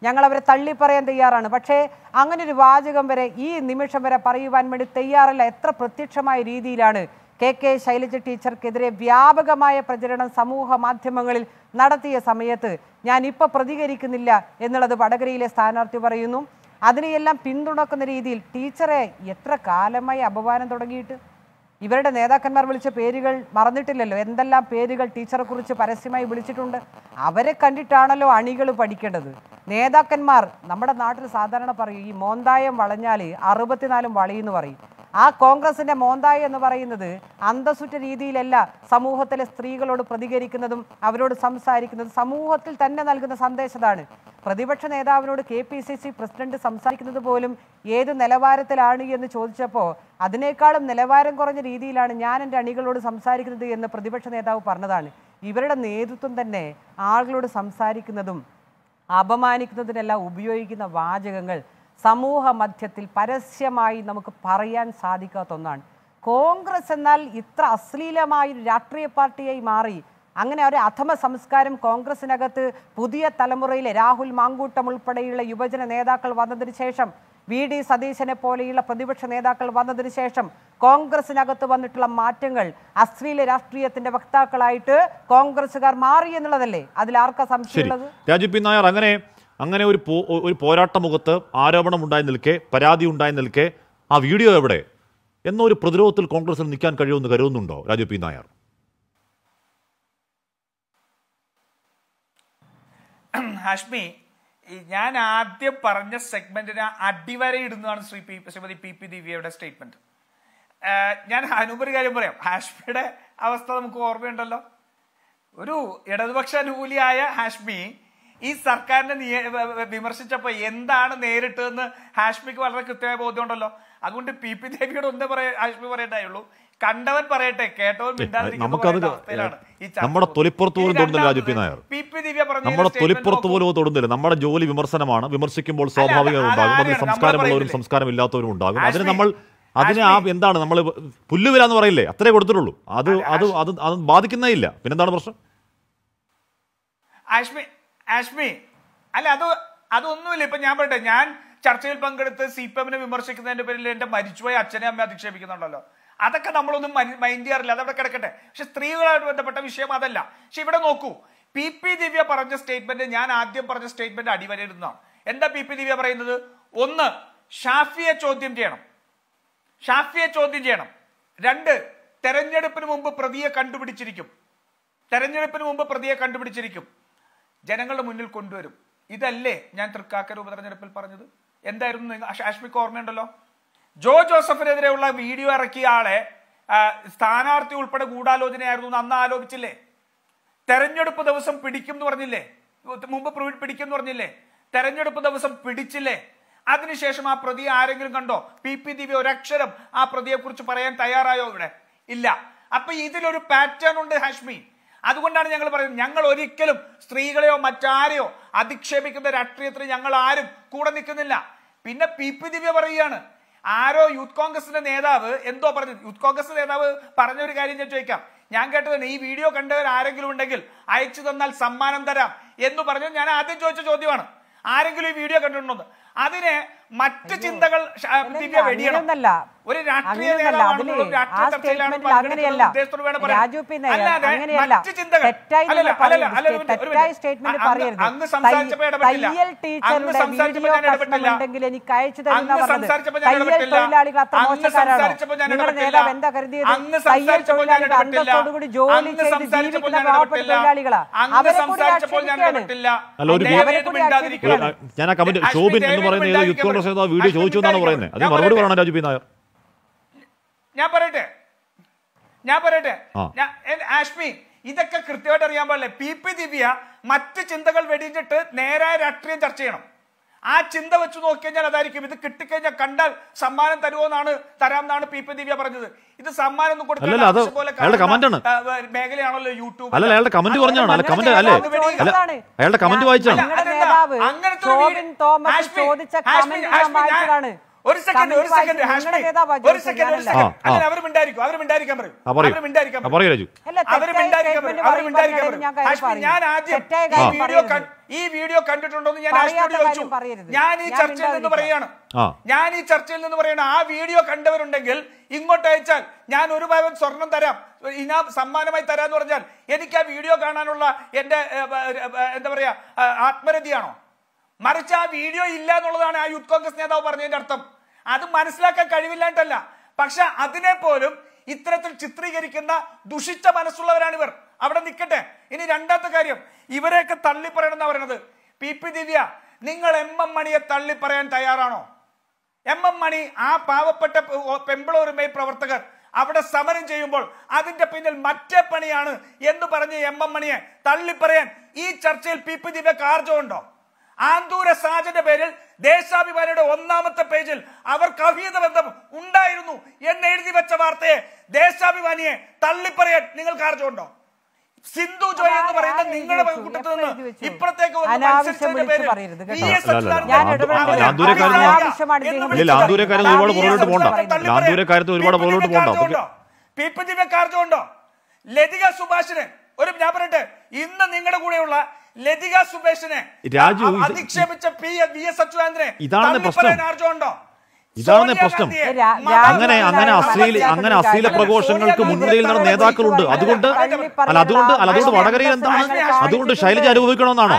Speaker 4: ഞങ്ങൾ അവരെ തള്ളിപ്പറയാൻ തയ്യാറാണ് പക്ഷേ അങ്ങനെ ഒരു വാചകം വരെ ഈ നിമിഷം വരെ പറയുവാൻ വേണ്ടി തയ്യാറല്ല എത്ര പ്രത്യക്ഷമായ രീതിയിലാണ് കെ കെ ശൈലജ ടീച്ചർക്കെതിരെ വ്യാപകമായ പ്രചരണം സമൂഹ മാധ്യമങ്ങളിൽ നടത്തിയ സമയത്ത് ഞാൻ ഇപ്പൊ പ്രതികരിക്കുന്നില്ല എന്നുള്ളത് വടകരയിലെ സ്ഥാനാർത്ഥി പറയുന്നു അതിനെയെല്ലാം പിന്തുണക്കുന്ന രീതിയിൽ ടീച്ചറെ എത്ര കാലമായി അപമാനം തുടങ്ങിയിട്ട് ഇവരുടെ നേതാക്കന്മാർ വിളിച്ച പേരുകൾ മറന്നിട്ടില്ലല്ലോ എന്തെല്ലാം പേരുകൾ ടീച്ചറെ കുറിച്ച് പരസ്യമായി വിളിച്ചിട്ടുണ്ട് അവരെ കണ്ടിട്ടാണല്ലോ അണികൾ പഠിക്കേണ്ടത് നേതാക്കന്മാർ നമ്മുടെ നാട്ടിൽ സാധാരണ പറയും ഈ മോന്തായം വളഞ്ഞാൽ അറുപത്തിനാലും വളയെന്ന് പറയും ആ കോൺഗ്രസിൻ്റെ മോന്തായി എന്ന് പറയുന്നത് അന്തസുറ്റ രീതിയിലല്ല സമൂഹത്തിലെ സ്ത്രീകളോട് പ്രതികരിക്കുന്നതും അവരോട് സംസാരിക്കുന്നതും സമൂഹത്തിൽ തന്നെ നൽകുന്ന സന്ദേശതാണ് പ്രതിപക്ഷ നേതാവിനോട് K P C C president സംസാരിക്കുന്നത് പോലും ഏത് നിലവാരത്തിലാണ് എന്ന് ചോദിച്ചപ്പോൾ അതിനേക്കാളും നിലവാരം കുറഞ്ഞ രീതിയിലാണ് ഞാൻ എൻ്റെ അണികളോട് സംസാരിക്കുന്നത് എന്ന് പ്രതിപക്ഷ നേതാവ് പറഞ്ഞതാണ് ഇവരുടെ നേതൃത്വം തന്നെ ആളുകളോട് സംസാരിക്കുന്നതും അപമാനിക്കുന്നതിനെല്ലാം ഉപയോഗിക്കുന്ന വാചകങ്ങൾ സമൂഹ മധ്യത്തിൽ പരസ്യമായി നമുക്ക് പറയാൻ സാധിക്കാത്ത ഒന്നാണ് കോൺഗ്രസ് എന്നാൽ ഇത്ര അശ്ലീലമായ ഒരു രാഷ്ട്രീയ പാർട്ടിയായി മാറി അങ്ങനെ ഒരു അധമ സംസ്കാരം കോൺഗ്രസിനകത്ത് പുതിയ തലമുറയിലെ രാഹുൽ മാങ്കൂട്ടം ഉൾപ്പെടെയുള്ള യുവജന നേതാക്കൾ വന്നതിന് ശേഷം വി ഡി സതീശനെ പോലെയുള്ള പ്രതിപക്ഷ നേതാക്കൾ വന്നതിന് ശേഷം കോൺഗ്രസിനകത്ത് വന്നിട്ടുള്ള മാറ്റങ്ങൾ അശ്ലീല രാഷ്ട്രീയത്തിന്റെ വക്താക്കളായിട്ട് കോൺഗ്രസുകാർ മാറി എന്നുള്ളതല്ലേ അതിൽ ആർക്കാ സംശയമുള്ളത്
Speaker 1: രാജു നായർ അങ്ങനെ അങ്ങനെ ഒരു പോ ഒരു പോരാട്ടമുഖത്ത് ആരോപണമുണ്ടായി നിൽക്കെ പരാതി ഉണ്ടായി നിൽക്കെ ആ വീഡിയോ എവിടെ എന്നൊരു പ്രതിരോധത്തിൽ കോൺഗ്രസിൽ നിൽക്കാൻ കഴിയുമെന്ന് കരുതുന്നുണ്ടോ രാജു പി നായർ
Speaker 5: ഹാഷ്മി ഞാൻ ആദ്യം പറഞ്ഞ സെഗ്മെന്റിന് അടിവരയിടുന്നതാണ് Shri P Shrimati P P ദിവ്യയുടെ സ്റ്റേറ്റ്മെന്റ് ഞാൻ അനുപൊരു കാര്യം പറയാം ഹാഷ്മിയുടെ അവസ്ഥ നമുക്ക് ഓർമ്മയുണ്ടല്ലോ ഒരു ഇടതുപക്ഷ അനുകൂലിയായ ഹാഷ്മി ഈ സർക്കാരിനെ വിമർശിച്ചപ്പോൾ എന്താണ് നേരിട്ടതെന്ന് ഹാഷ്മിക്ക് വളരെ കൃത്യമായ ബോധ്യമുണ്ടല്ലോ അതുകൊണ്ട് പി പി ദേവിയോട് ഒന്നേ പറയാ ഹാഷ്മി പറയണ്ടായുള്ളൂ കണ്ടവൻ പറയട്ടെ കേട്ടവൻ നമ്മുടെ തൊലിപ്പുറത്ത് പോലും തൊടുന്നില്ല രാജു പി നായർ നമ്മുടെ തൊലിപ്പുറത്ത്
Speaker 1: പോലും തൊടുന്നില്ല നമ്മുടെ ജോലി വിമർശനമാണ് വിമർശിക്കുമ്പോൾ സ്വാഭാവികം ഉണ്ടാകും അതിന് സംസ്കാരമുള്ളവരും സംസ്കാരം ഇല്ലാത്തവരും ഉണ്ടാകും അതിന് നമ്മൾ അതിനെ ആ എന്താണ് നമ്മൾ പുല്ലുവില എന്ന് പറയില്ലേ അത്രേ കൊടുത്തിട്ടുള്ളൂ അത് അത് അത് ബാധിക്കുന്നേ ഇല്ല പിന്നെന്താണ് പ്രശ്നം
Speaker 5: ആഷ്മി ആഷ്മി അല്ല അത് അതൊന്നുമില്ല ഇപ്പൊ ഞാൻ പറയട്ടെ ഞാൻ ചർച്ചയിൽ പങ്കെടുത്ത് സി പി എമ്മിനെ വിമർശിക്കുന്നതിന്റെ പേരിൽ എന്റെ മരിച്ചുപോയ അച്ഛനെ അമ്മയെ അധിക്ഷേപിക്കുന്നുണ്ടല്ലോ അതൊക്കെ നമ്മളൊന്നും മൈൻഡ് ചെയ്യാറില്ല അതവിടെ കിടക്കട്ടെ പക്ഷെ സ്ത്രീകളായിട്ട് ബന്ധപ്പെട്ട വിഷയം അതല്ല പക്ഷെ ഇവിടെ നോക്കൂ പി പി ദിവ്യ പറഞ്ഞ സ്റ്റേറ്റ്മെന്റ് ഞാൻ ആദ്യം പറഞ്ഞ സ്റ്റേറ്റ്മെന്റ് അടിവരയിടുന്നതാണ് എന്താ പി പി ദിവ്യ പറയുന്നത് ഒന്ന് ഷാഫിയെ ചോദ്യം ചെയ്യണം ഷാഫിയെ ചോദ്യം ചെയ്യണം രണ്ട് തെരഞ്ഞെടുപ്പിന് മുമ്പ് പ്രതിയെ കണ്ടുപിടിച്ചിരിക്കും തെരഞ്ഞെടുപ്പിന് മുമ്പ് പ്രതിയെ കണ്ടുപിടിച്ചിരിക്കും ജനങ്ങളുടെ മുന്നിൽ കൊണ്ടുവരും ഇതല്ലേ ഞാൻ തൃക്കാക്കര ഉപതെരഞ്ഞെടുപ്പിൽ പറഞ്ഞത് എന്തായിരുന്നു നിങ്ങൾ ആഷ്മിക്ക് ഓർമ്മയുണ്ടല്ലോ ജോ ജോസഫിനെതിരെയുള്ള വീഡിയോ ഇറക്കിയ ആളെ സ്ഥാനാർത്ഥി ഉൾപ്പെടെ ഗൂഢാലോചനയായിരുന്നു അന്ന് ആലോചിച്ചില്ലേ തെരഞ്ഞെടുപ്പ് ദിവസം പിടിക്കും എന്ന് പറഞ്ഞില്ലേ മുമ്പ് പിടിക്കും എന്ന് പറഞ്ഞില്ലേ തെരഞ്ഞെടുപ്പ് ദിവസം പിടിച്ചില്ലേ അതിനുശേഷം ആ പ്രതി ആരെങ്കിലും കണ്ടോ പി പി ദിവ്യ ഒരക്ഷരം ആ പ്രതിയെക്കുറിച്ച് പറയാൻ തയ്യാറായോ ഇവിടെ ഇല്ല അപ്പൊ ഇതിലൊരു പാറ്റേൺ ഉണ്ട് ഹാഷ്മി അതുകൊണ്ടാണ് ഞങ്ങൾ പറയുന്നത് ഞങ്ങൾ ഒരിക്കലും സ്ത്രീകളെയോ മറ്റാരെയോ അധിക്ഷേപിക്കുന്ന രാഷ്ട്രീയത്തിന് ഞങ്ങൾ ആരും കൂടെ നിൽക്കുന്നില്ല പിന്നെ പി പി ദിവ്യ പറയുകയാണ് ആരോ യൂത്ത് കോൺഗ്രസിന്റെ നേതാവ് എന്തോ പറഞ്ഞു യൂത്ത് കോൺഗ്രസ് നേതാവ് പറഞ്ഞ ഒരു കാര്യം ഞാൻ ചോദിക്കാം ഞാൻ കേട്ടതാണ് ഈ വീഡിയോ കണ്ടവർ ആരെങ്കിലും ഉണ്ടെങ്കിൽ അയച്ചു തന്നാൽ സമ്മാനം തരാം എന്ന് പറഞ്ഞു ഞാൻ ആദ്യം ചോദിച്ച ചോദ്യമാണ് ആരെങ്കിലും ഈ വീഡിയോ കണ്ടിട്ടുണ്ടോ അതിനെ മറ്റു ചിന്തകൾ വെടിയണമെന്നല്ല ഒരു രാഷ്ട്രീയ അങ്ങനെയല്ല രാജു പി നായർ അങ്ങനെയല്ല തെറ്റായ
Speaker 4: സ്റ്റേറ്റ്മെന്റ് പറയരുത് എന്ന് പറയുന്ന
Speaker 1: കോൺഗ്രസ് വീഡിയോ ചോദിച്ചു എന്നാണ് പറയുന്നത് അതിന് മറുപടി പറയണം രാജു പി നായർ
Speaker 5: ഞാൻ പറയട്ടെ ഞാൻ പറയട്ടെ ആഷ്മി ഇതൊക്കെ കൃത്യമായിട്ട് അറിയാൻ പാടില്ലേ പി പി ദിവ്യ മറ്റ് ചിന്തകൾ വെടിഞ്ഞിട്ട് നേരായ രാഷ്ട്രീയം ചർച്ച ചെയ്യണം ആ ചിന്ത വെച്ച് നോക്കിക്കഴിഞ്ഞാൽ അതായിരിക്കും ഇത് കിട്ടിക്കഴിഞ്ഞാൽ കണ്ടാൽ സമ്മാനം തരുമോന്നാണ് തരാം എന്നാണ് പി പി ദിവ്യ പറഞ്ഞത് ഇത് സമ്മാനം ഒന്നും
Speaker 1: കൊടുക്കില്ല മേഖലയാണല്ലോ യൂട്യൂബ് അല്ല കമന്റ് പറഞ്ഞാണ് അല്ല കമന്റ് അല്ലേ കമന്റ് വായിച്ചാണ്
Speaker 4: അങ്ങനത്തെ ചോദിച്ച കമന്റ് ഒരു സെക്കൻഡ് ഒരു സെക്കൻഡ് ഹാഷ്മി ഒരു സെക്കൻഡ് ഒരു സെക്കൻഡ് അങ്ങനെ അവർ മിണ്ടായിരിക്കും അവർ
Speaker 5: മിണ്ടായിരിക്കാൻ പറയും അവർ മിണ്ടായിരിക്കാൻ പറയും അവർ മിണ്ടായിരിക്കാൻ പറയും അവർ മിണ്ടായിരിക്കാൻ പറയും ഹാഷ്മി ഞാൻ ആദ്യം ഈ വീഡിയോ ഈ വീഡിയോ കണ്ടിട്ടുണ്ടോ എന്ന് ഞാൻ ഹാഷ്മിയോട് ചോദിച്ചു ഞാൻ ഈ ചർച്ചയിൽ നിന്ന് പറയാണ് ഞാൻ ഈ ചർച്ചയിൽ നിന്ന് പറയാണ് ആ വീഡിയോ കണ്ടവരുണ്ടെങ്കിൽ ഇങ്ങോട്ട് അയച്ചാൽ ഞാൻ ഒരു പവൻ സ്വർണം തരാം ഇനാ സമ്മാനമായി തരാന്ന് പറഞ്ഞാൽ എനിക്ക് ആ വീഡിയോ കാണാനുള്ള എന്റെ എന്താ പറയാ ആത്മരതിയാണോ മറിച്ച് ആ വീഡിയോ ഇല്ല എന്നുള്ളതാണ് ആ യൂത്ത് കോൺഗ്രസ് നേതാവ് പറഞ്ഞതിന്റെ അർത്ഥം അത് മനസ്സിലാക്കാൻ കഴിവില്ലാണ്ടല്ല പക്ഷെ അതിനെ പോലും ഇത്തരത്തിൽ ചിത്രീകരിക്കുന്ന ദുഷിച്ച മനസ്സുള്ളവരാണ് ഇവർ അവിടെ നിൽക്കട്ടെ ഇനി രണ്ടാമത്തെ കാര്യം ഇവരെയൊക്കെ തള്ളി പറയണത് പി പി ദിവ്യ നിങ്ങൾ എം എം മണിയെ തള്ളിപ്പറയാൻ തയ്യാറാണോ എം എം മണി ആ പാവപ്പെട്ട പെമ്പിളോരുമൈ പ്രവർത്തകർ അവിടെ സമരം ചെയ്യുമ്പോൾ അതിന്റെ പിന്നിൽ മറ്റേ പണിയാണ് എന്ന് പറഞ്ഞ് എം എം മണിയെ തള്ളിപ്പറയാൻ ഈ ചർച്ചയിൽ പി പി ദിവ്യക്ക് ആർജവുണ്ടോ ആന്തൂര സാജന്റെ പേരിൽ ദേശാഭിമാനിയുടെ ഒന്നാമത്തെ പേജിൽ അവർക്ക് അഭീത ബന്ധം ഉണ്ടായിരുന്നു എന്ന് എഴുതി വെച്ച വാർത്തയെ ദേശാഭിമാനിയെ തള്ളിപ്പറയാൻ നിങ്ങൾക്ക് ആർജമുണ്ടോ സിന്ധു ജോയ് എന്ന് പറയുന്ന നിങ്ങളുടെ കൂട്ടത്തിൽ നിന്ന് ഇപ്പുറത്തേക്ക് ഒരുപാട് പുറകോട്ട് പോകണ്ട പീപ്പിൾ ദിവ്യക്കാർജമുണ്ടോ ലതിക സുഭാഷിന് ഒരു ഞാൻ പറയട്ടെ ഇന്ന് നിങ്ങളുടെ കൂടെയുള്ള ലതിക സുബേഷിനെ രാജു അധിക്ഷേപിച്ച പി വി എസ് ഇതാണ് പ്രശ്നം
Speaker 1: ഇതാണ് പ്രശ്നം
Speaker 4: അങ്ങനെ അങ്ങനെ അശ്ലീല അങ്ങനെ അശ്ലീല പ്രഘോഷങ്ങൾക്ക് മുൻനിരയിൽ നടന്ന നേതാക്കളുണ്ട് അതുകൊണ്ട് അല്ല അതുകൊണ്ട് അല്ല അതുകൊണ്ട് വടകരയിൽ എന്താണ് അതുകൊണ്ട്
Speaker 1: ശൈലജ അനുഭവിക്കണമെന്നാണോ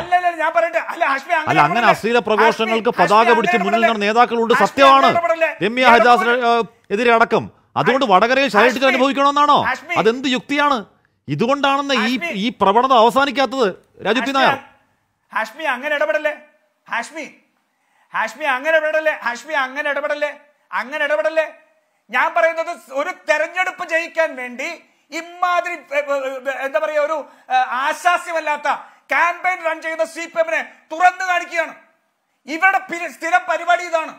Speaker 5: അല്ല അങ്ങനെ അശ്ലീല
Speaker 1: പ്രഘോഷങ്ങൾക്ക് പതാക പിടിച്ച് മുന്നിൽ നടന്ന നേതാക്കളുണ്ട് സത്യമാണ് രമ്യ ഹരിദാസിന് എതിരെ അടക്കം അതുകൊണ്ട് വടകരയിൽ ശൈലജ അനുഭവിക്കണമെന്നാണോ അതെന്ത് യുക്തിയാണ് ഇതുകൊണ്ടാണെന്ന് ഈ ഈ പ്രവണത അവസാനിക്കാത്തത് രാജ്യത്തി
Speaker 5: ഹാഷ്മി അങ്ങനെ ഇടപെടല്ലേ ഹാഷ്മി ഹാഷ്മി അങ്ങനെ ഇടപെടല്ലേ ഹാഷ്മി അങ്ങനെ ഇടപെടല്ലേ അങ്ങനെ ഇടപെടല്ലേ ഞാൻ പറയുന്നത് ഒരു തെരഞ്ഞെടുപ്പ് ജയിക്കാൻ വേണ്ടി ഇമാതിരി എന്താ പറയുക ഒരു ആശാസ്യമല്ലാത്ത ക്യാമ്പയിൻ റൺ ചെയ്യുന്ന സി പി എമ്മിനെ തുറന്നു കാണിക്കുകയാണ് ഇവരുടെ സ്ഥിരം പരിപാടി ഇതാണ്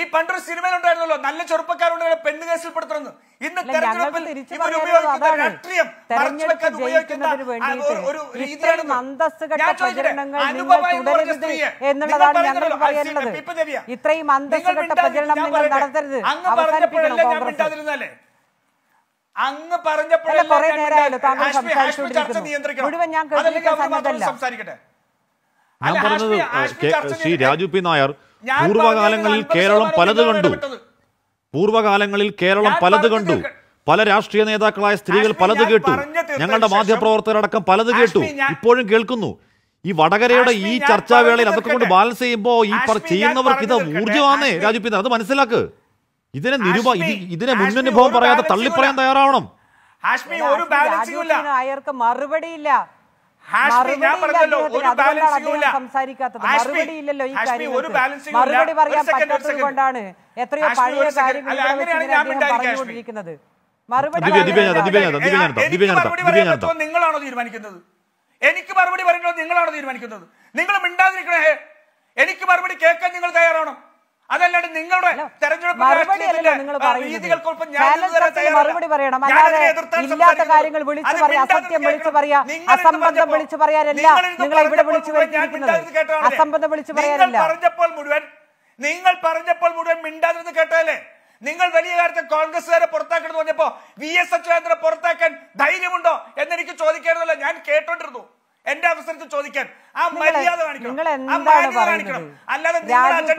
Speaker 5: ഈ പണ്ടൊരു സിനിമയിലുണ്ടായിരുന്നല്ലോ നല്ല ചെറുപ്പക്കാരുണ്ടല്ലോ പെണ്ണ് കേസിൽ പെടുത്തുന്നു ഇന്ന് തെരഞ്ഞെടുപ്പിൽ
Speaker 4: ഇവർ ഒരു രീതിയാണ് ഞാൻ അങ്ങ് പറഞ്ഞപ്പോഴും ഞാൻ മിണ്ടാതിരുന്നല്ലേ
Speaker 5: അങ്ങ്
Speaker 1: ഞാൻ രാജു പി നായർ പൂർവ്വകാലങ്ങളിൽ കേരളം പലത് കണ്ടു പൂർവ്വകാലങ്ങളിൽ കേരളം പലത് കണ്ടു പല രാഷ്ട്രീയ നേതാക്കളായ സ്ത്രീകൾ പലത് കേട്ടു ഞങ്ങളുടെ മാധ്യമപ്രവർത്തകരടക്കം പലത് കേട്ടു ഇപ്പോഴും കേൾക്കുന്നു ഈ വടകരയുടെ ഈ ചർച്ചാവേളയിൽ അതൊക്കെ കൊണ്ട് ബാലൻസ് ചെയ്യുമ്പോൾ ഈ ചെയ്യുന്നവർക്ക് ഇത് ഊർജ്ജമാന്നേ പിന്നെ അത് മനസ്സിലാക്ക് ഇതിനെ നിരുപ ഇതിനെ മുന്നനുഭവം പറയാതെ തള്ളിപ്പറയാൻ തയ്യാറാവണം
Speaker 4: ഹാഷ്മി ഒരു ബാലൻസിംഗ് ഇല്ല അയാൾക്ക് മറുപടിയില്ല
Speaker 1: മറുപടി
Speaker 4: കൊണ്ടാണ് എത്രയോ പഴയ
Speaker 5: മറുപടി നിങ്ങളാണോ തീരുമാനിക്കുന്നത് എനിക്ക് മറുപടി പറയുന്നത് നിങ്ങളാണോ തീരുമാനിക്കുന്നത് നിങ്ങൾ മിണ്ടാതിരിക്കണേ എനിക്ക് മറുപടി കേൾക്കാൻ നിങ്ങൾ തയ്യാറാണോ അതല്ലാണ്ട് നിങ്ങളുടെ മറുപടി
Speaker 4: പറയണം അല്ലാതെ ഇല്ലാത്ത കാര്യങ്ങൾ വിളിച്ചു അസത്യം വിളിച്ചു പറയാ അസംബന്ധം വിളിച്ചു പറയാനല്ല നിങ്ങളെ ഇവിടെ വിളിച്ചു വരുത്തിയിരിക്കുന്നത് അസംബന്ധം വിളിച്ചു പറയാനല്ല
Speaker 5: പറഞ്ഞപ്പോൾ മുഴുവൻ നിങ്ങൾ പറഞ്ഞപ്പോൾ മുഴുവൻ മിണ്ടാതിരുന്ന് കേട്ടല്ലേ നിങ്ങൾ വലിയ കാര്യത്തിൽ കോൺഗ്രസ്സുകാരെ പുറത്താക്കണമെന്ന് പറഞ്ഞപ്പോ വി എസ് അച്യുതാനന്ദനെ പുറത്താക്കാൻ ധൈര്യമുണ്ടോ എന്നെനിക്ക് ചോദിക്കാറുണ്ടല്ലോ ഞാൻ കേട്ടോണ്ടിരുന്നു എന്റെ അവസരത്തിൽ ചോദിക്കാൻ ആ മര്യാദ
Speaker 4: കാണിക്കണം അല്ലാതെ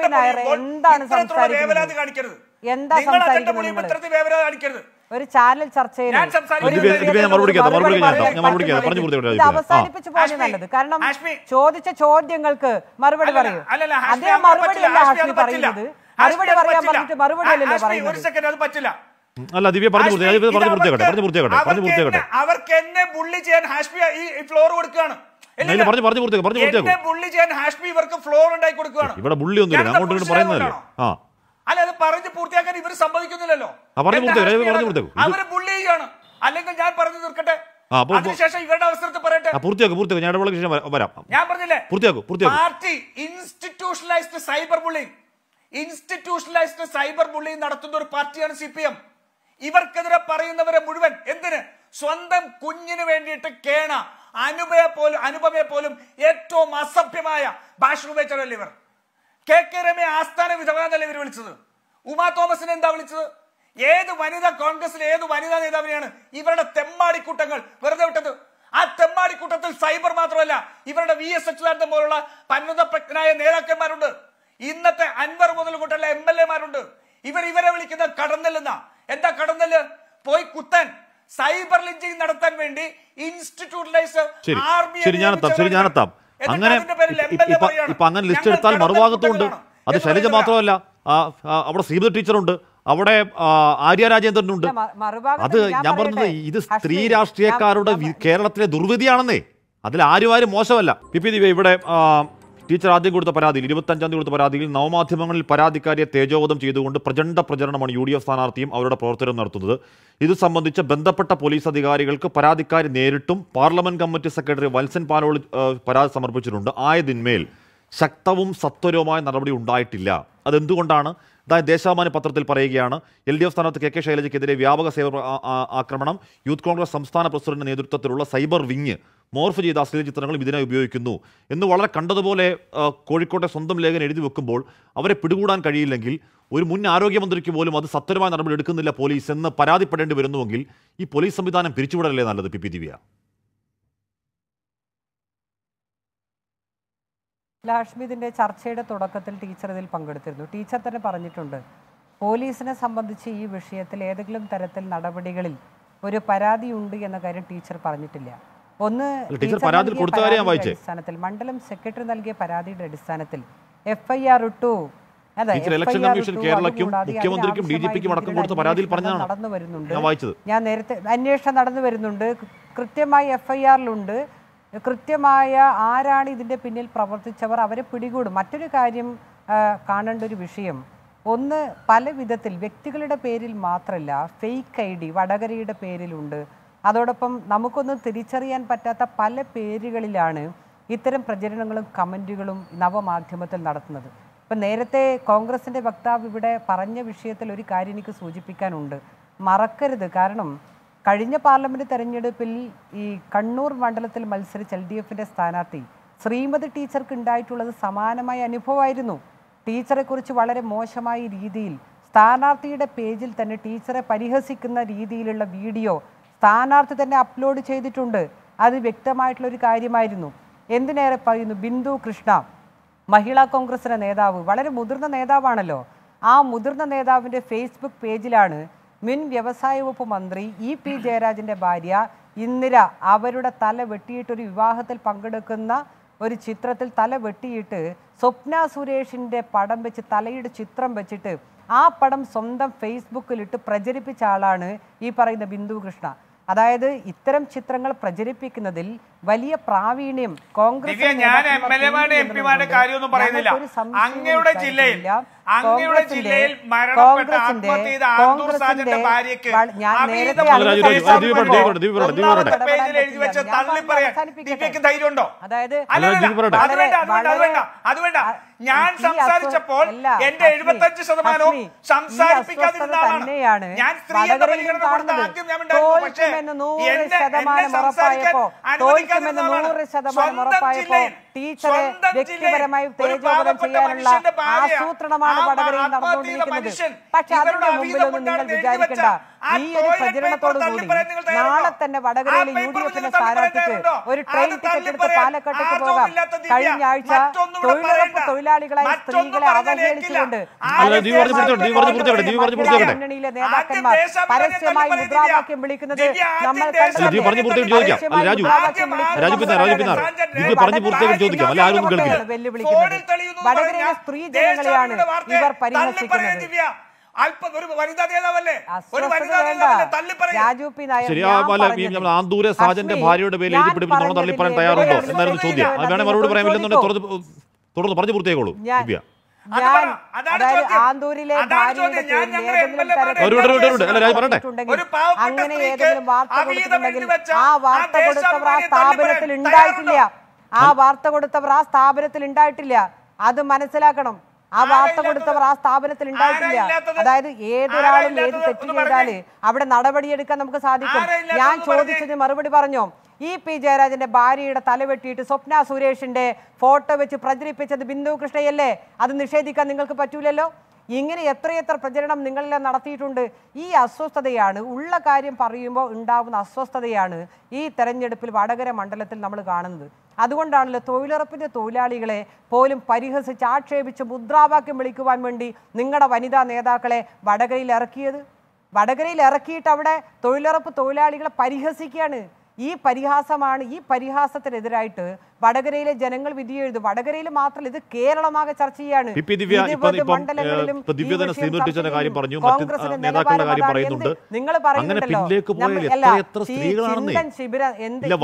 Speaker 5: നിങ്ങൾ വേവലാതി
Speaker 4: കാണിക്കരുത് നിങ്ങൾ കാണിക്കരുത് ഒരു ചാനൽ നല്ലത് കാരണം ചോദിച്ച ചോദ്യങ്ങൾക്ക് മറുപടി പറയൂ അതേ മറുപടി അല്ല ഹാഷ്മി പറയുന്നത് മറുപടി പറയാൻ പറഞ്ഞിട്ട് മറുപടി അല്ലല്ലോ പറയുന്നത്
Speaker 1: അല്ല ദിവ്യ പറഞ്ഞു പറഞ്ഞു പൂർത്തിയാക്കട്ടെ പറഞ്ഞു പൂർത്തിയാക്കട്ടെ പറഞ്ഞു പൂർത്തിയാക്കട്ടെ
Speaker 5: അവർക്ക് എന്നെ ബുള്ളി ചെയ്യാൻ ഹാഷ്മി ഈ ഫ്ലോർ കൊടുക്കുകയാണ് പറഞ്ഞു പറഞ്ഞു പറഞ്ഞു ബുള്ളി ചെയ്യാൻ ഹാഷ്മി ഇവർക്ക് ഫ്ലോർ ഉണ്ടാക്കി കൊടുക്കുകയാണ്
Speaker 1: ഇവിടെ ബുള്ളി ഒന്നും ഇല്ല അങ്ങോട്ട് ഇങ്ങോട്ട് ആ
Speaker 5: അല്ല അത് പറഞ്ഞ് പൂർത്തിയാക്കാൻ ഇവർ സമ്മതിക്കുന്നില്ലല്ലോ
Speaker 1: പറഞ്ഞു പറഞ്ഞു പൂർത്തിയാക്കും
Speaker 5: ബുള്ളി ചെയ്യാണ് അല്ലെങ്കിൽ ഞാൻ പറഞ്ഞു തീർക്കട്ടെ ഇവരുടെ
Speaker 1: ഞാൻ ശേഷം വരാം
Speaker 5: ഞാൻ പറഞ്ഞില്ലേ party cyber institutionalised cyber bullying നടത്തുന്ന ഒരു പാർട്ടിയാണ് സി പി എം ഇവർക്കെതിരെ പറയുന്നവരെ മുഴുവൻ എന്തിന് സ്വന്തം കുഞ്ഞിന് വേണ്ടിയിട്ട് കേണ അനുപയെ പോലും അനുപമയെ പോലും ഏറ്റവും അസഭ്യമായ ഭാഷ ഉപയോഗിച്ചവരല്ലേ ഇവർ കെ കെ രമയെ ആസ്ഥാന വിധവാന്നല്ലേ ഇവർ വിളിച്ചത് ഉമാ തോമസിനെ എന്താ വിളിച്ചത് ഏത് വനിതാ കോൺഗ്രസിലെ ഏത് വനിതാ നേതാവിനെയാണ് ഇവരുടെ തെമ്മാടിക്കൂട്ടങ്ങൾ വെറുതെ വിട്ടത് ആ തെമ്മാടിക്കൂട്ടത്തിൽ സൈബർ മാത്രമല്ല ഇവരുടെ വി എസ് അച്യുതാനന്ദൻ പോലുള്ള പ്രജ്ഞനായ നേതാക്കന്മാരുണ്ട് ഇന്നത്തെ അൻവർ മുതൽ കൂട്ടുള്ള എം എൽ എമാരുണ്ട് ഇവർ ഇവരെ വിളിക്കുന്നത് കടന്നില്ലെന്നാ എന്താ കടന്നല് പോയി കുത്തൻ സൈബർ ലിഞ്ചിങ് നടത്താൻ വേണ്ടി ഇൻസ്റ്റിറ്റ്യൂട്ടലൈസ്
Speaker 1: അങ്ങനെ ലിസ്റ്റ് അത് ശൈലജ മാത്രമല്ല അവിടെ ടീച്ചർ ടീച്ചറുണ്ട് അവിടെ ആര്യ രാജേന്ദ്രനുണ്ട്
Speaker 4: അത് ഞാൻ പറഞ്ഞത് ഇത് സ്ത്രീ രാഷ്ട്രീയക്കാരുടെ
Speaker 1: കേരളത്തിലെ ദുർവിധിയാണെന്നേ അതിൽ ആരും ആരും മോശമല്ല പി പി ദിവ്യ ഇവിടെ ടീച്ചർ ആദ്യം കൊടുത്ത പരാതിയിൽ ഇരുപത്തഞ്ചാം തീയതി കൊടുത്ത പരാതിയിൽ നവമാധ്യമങ്ങളിൽ പരാതിക്കാരിയെ തേജോവധം ചെയ്തുകൊണ്ട് പ്രചണ്ഡ പ്രചരണമാണ് യു ഡി എഫ് സ്ഥാനാർത്ഥിയും അവരുടെ പ്രവർത്തനം നടത്തുന്നത് ഇത് സംബന്ധിച്ച് ബന്ധപ്പെട്ട പോലീസ് അധികാരികൾക്ക് പരാതിക്കാരി നേരിട്ടും parliament committee secretary Valsan Palol പരാതി സമർപ്പിച്ചിട്ടുണ്ട് ആയതിന്മേൽ ശക്തവും സത്വരവുമായ നടപടി ഉണ്ടായിട്ടില്ല അതെന്തുകൊണ്ടാണ് അതായത് ദേശാഭിമാനി പത്രത്തിൽ പറയുകയാണ് എൽ ഡി എഫ് സ്ഥാനാർത്ഥി കെ കെ ശൈലജയ്ക്കെതിരെ വ്യാപക സൈബർ ആക്രമണം യൂത്ത് കോൺഗ്രസ് സംസ്ഥാന പ്രസിഡന്റ് നേതൃത്വത്തിലുള്ള സൈബർ വിങ് മോർഫ് ചെയ്ത അശ്ലീല ചിത്രങ്ങളും ഇതിനായി ഉപയോഗിക്കുന്നു എന്ന് വളരെ കണ്ടതുപോലെ കോഴിക്കോട്ടെ സ്വന്തം ലേഖനം എഴുതി വെക്കുമ്പോൾ അവരെ പിടികൂടാൻ കഴിയില്ലെങ്കിൽ ഒരു മുൻ ആരോഗ്യമന്ത്രിക്ക് പോലും അത് സത്വരമായ നടപടി എടുക്കുന്നില്ല പോലീസ് എന്ന് പരാതിപ്പെടേണ്ടി വരുന്നുവെങ്കിൽ ഈ പോലീസ് സംവിധാനം പിരിച്ചുവിടലല്ലേ നല്ലത് പി പി ദിവ്യ
Speaker 4: ലാഷ്മിതിൻ്റെ ചർച്ചയുടെ തുടക്കത്തിൽ ടീച്ചർ ഇതിൽ പങ്കെടുത്തിരുന്നു ടീച്ചർ തന്നെ പറഞ്ഞിട്ടുണ്ട് പോലീസിനെ സംബന്ധിച്ച് ഈ വിഷയത്തിൽ ഏതെങ്കിലും തരത്തിൽ നടപടികളിൽ ഒരു പരാതിയുണ്ട് എന്ന കാര്യം ടീച്ചർ പറഞ്ഞിട്ടില്ല ഒന്ന് അടിസ്ഥാനത്തിൽ മണ്ഡലം സെക്രട്ടറി നൽകിയ പരാതിയുടെ അടിസ്ഥാനത്തിൽ എഫ് ഐ ആർ ഇട്ടു നടന്നു വരുന്നുണ്ട് ഞാൻ നേരത്തെ അന്വേഷണം നടന്നു വരുന്നുണ്ട് കൃത്യമായി എഫ് ഐ ആറിലുണ്ട് കൃത്യമായ ആരാണ് ഇതിൻ്റെ പിന്നിൽ പ്രവർത്തിച്ചവർ അവരെ പിടികൂടും മറ്റൊരു കാര്യം കാണേണ്ട ഒരു വിഷയം ഒന്ന് പല വിധത്തിൽ വ്യക്തികളുടെ പേരിൽ മാത്രമല്ല ഫേക്ക് ഐ ഡി വടകരയുടെ പേരിലുണ്ട് അതോടൊപ്പം നമുക്കൊന്നും തിരിച്ചറിയാൻ പറ്റാത്ത പല പേരുകളിലാണ് ഇത്തരം പ്രചരണങ്ങളും കമൻറ്റുകളും നവമാധ്യമത്തിൽ നടത്തുന്നത് ഇപ്പം നേരത്തെ കോൺഗ്രസിൻ്റെ വക്താവ് ഇവിടെ പറഞ്ഞ വിഷയത്തിൽ ഒരു കാര്യം എനിക്ക് സൂചിപ്പിക്കാനുണ്ട് മറക്കരുത് കാരണം കഴിഞ്ഞ പാർലമെന്റ് തെരഞ്ഞെടുപ്പിൽ ഈ കണ്ണൂർ മണ്ഡലത്തിൽ മത്സരിച്ച എൽ ഡി എഫിന്റെ സ്ഥാനാർത്ഥി ശ്രീമതി ടീച്ചർക്ക് ഉണ്ടായിട്ടുള്ളത് സമാനമായ അനുഭവമായിരുന്നു കുറിച്ച് വളരെ മോശമായ രീതിയിൽ സ്ഥാനാർത്ഥിയുടെ പേജിൽ തന്നെ ടീച്ചറെ പരിഹസിക്കുന്ന രീതിയിലുള്ള വീഡിയോ സ്ഥാനാർത്ഥി തന്നെ അപ്ലോഡ് ചെയ്തിട്ടുണ്ട് അത് വ്യക്തമായിട്ടുള്ളൊരു കാര്യമായിരുന്നു എന്തിനേറെ പറയുന്നു ബിന്ദു കൃഷ്ണ മഹിളാ കോൺഗ്രസിന്റെ നേതാവ് വളരെ മുതിർന്ന നേതാവാണല്ലോ ആ മുതിർന്ന നേതാവിൻ്റെ ഫേസ്ബുക്ക് പേജിലാണ് മുൻ വ്യവസായ വകുപ്പ് മന്ത്രി ഇ പി ജയരാജൻ്റെ ഭാര്യ ഇന്ദിര അവരുടെ തല വെട്ടിയിട്ടൊരു വിവാഹത്തിൽ പങ്കെടുക്കുന്ന ഒരു ചിത്രത്തിൽ തല വെട്ടിയിട്ട് സ്വപ്ന സുരേഷിൻ്റെ പടം വെച്ച് തലയുടെ ചിത്രം വെച്ചിട്ട് ആ പടം സ്വന്തം ഫേസ്ബുക്കിലിട്ട് പ്രചരിപ്പിച്ച ആളാണ് ഈ പറയുന്ന ബിന്ദു കൃഷ്ണ അതായത് ഇത്തരം ചിത്രങ്ങൾ പ്രചരിപ്പിക്കുന്നതിൽ വലിയ പ്രാവീണ്യം കോൺഗ്രസ് ഞാൻ എം എൽ എമാരുടെ എം പിമാരുടെ കാര്യമൊന്നും പറയുന്നില്ല അങ്ങയുടെ ജില്ലയിൽ അങ്ങയുടെ ജില്ലയിൽ മരണപ്പെട്ട ആത്മഹത്യ സാജന്റെ ഭാര്യക്ക്
Speaker 5: എഴുതി ധൈര്യമുണ്ടോ
Speaker 4: അതായത് ഞാൻ സംസാരിച്ചപ്പോൾ എന്റെ എഴുപത്തഞ്ച് ശതമാനവും സംസാരിപ്പിക്കാതിരുന്നതാണ് ഞാൻ സ്ത്രീയെന്ന
Speaker 5: പക്ഷേ സംസാരിക്കാൻ ജില്ലയിൽ സ്വന്തം ജില്ലയിൽ ഒരു
Speaker 4: ഇടപെടലുകൾ വിചാരിക്കണ്ട ഈ ഒരു നാളെ തന്നെ വടകരയിലെ യു ഡി സ്ഥാനാർത്ഥിക്ക് ഒരു ട്രെയിൻ ടിക്കറ്റ് എടുത്ത് പാലക്കാട്ടേക്ക് പോകാം കഴിഞ്ഞ ആഴ്ച തൊഴിലുറപ്പ് തൊഴിലാളികളായ സ്ത്രീകളെ അവഹേളിച്ചുകൊണ്ട് മുന്നണിയിലെ നേതാക്കന്മാർ പരസ്യമായി മുദ്രാവാക്യം വിളിക്കുന്നത് നമ്മൾ കണ്ടത് വെല്ലുവിളിക്കുന്നത് വടകരയിലെ സ്ത്രീ ജനങ്ങളെയാണ്
Speaker 5: ഇവർ
Speaker 1: സാജന്റെ ഭാര്യയുടെ പേരിൽ എഴുതി തള്ളിപ്പറയാൻ തയ്യാറുണ്ടോ എന്നായിരുന്നു ചോദ്യം വേണേ മറുപടി പറയാമില്ലെന്നുണ്ടെങ്കിൽ തുടർന്ന് പറഞ്ഞു പൂർത്തിയായിക്കോളൂ ദിവ്യ
Speaker 4: അങ്ങനെ ഏതെങ്കിലും വാർത്ത കൊടുത്തിട്ടുണ്ടെങ്കിൽ ആ വാർത്ത കൊടുത്തവർ ആ സ്ഥാപനത്തിൽ ഉണ്ടായിട്ടില്ല ആ വാർത്ത കൊടുത്തവർ ആ സ്ഥാപനത്തിൽ ഉണ്ടായിട്ടില്ല അത് മനസ്സിലാക്കണം ആ വാർത്ത കൊടുത്തവർ ആ സ്ഥാപനത്തിൽ ഉണ്ടായിട്ടില്ല അതായത് ഏതൊരാളും ഏത് തെറ്റ് ചെയ്താല് അവിടെ നടപടിയെടുക്കാൻ നമുക്ക് സാധിക്കും ഞാൻ ചോദിച്ചതിന് മറുപടി പറഞ്ഞോ ഇ പി ജയരാജന്റെ ഭാര്യയുടെ തലവെട്ടിയിട്ട് സ്വപ്ന സുരേഷിന്റെ ഫോട്ടോ വെച്ച് പ്രചരിപ്പിച്ചത് ബിന്ദു കൃഷ്ണയല്ലേ അത് നിഷേധിക്കാൻ നിങ്ങൾക്ക് പറ്റൂലല്ലോ ഇങ്ങനെ എത്രയെത്ര പ്രചരണം നിങ്ങളിലെ നടത്തിയിട്ടുണ്ട് ഈ അസ്വസ്ഥതയാണ് ഉള്ള കാര്യം പറയുമ്പോൾ ഉണ്ടാകുന്ന അസ്വസ്ഥതയാണ് ഈ തെരഞ്ഞെടുപ്പിൽ വടകര മണ്ഡലത്തിൽ നമ്മൾ കാണുന്നത് അതുകൊണ്ടാണല്ലോ തൊഴിലുറപ്പിൻ്റെ തൊഴിലാളികളെ പോലും പരിഹസിച്ച് ആക്ഷേപിച്ച് മുദ്രാവാക്യം വിളിക്കുവാൻ വേണ്ടി നിങ്ങളുടെ വനിതാ നേതാക്കളെ വടകരയിൽ ഇറക്കിയത് വടകരയിൽ ഇറക്കിയിട്ട് അവിടെ തൊഴിലുറപ്പ് തൊഴിലാളികളെ പരിഹസിക്കുകയാണ് ഈ പരിഹാസമാണ് ഈ പരിഹാസത്തിനെതിരായിട്ട് വടകരയിലെ ജനങ്ങൾ വിധിയെഴുതും വടകരയിൽ മാത്രം ഇത് കേരളമാകെ ചർച്ച ചെയ്യാണ് നിങ്ങൾ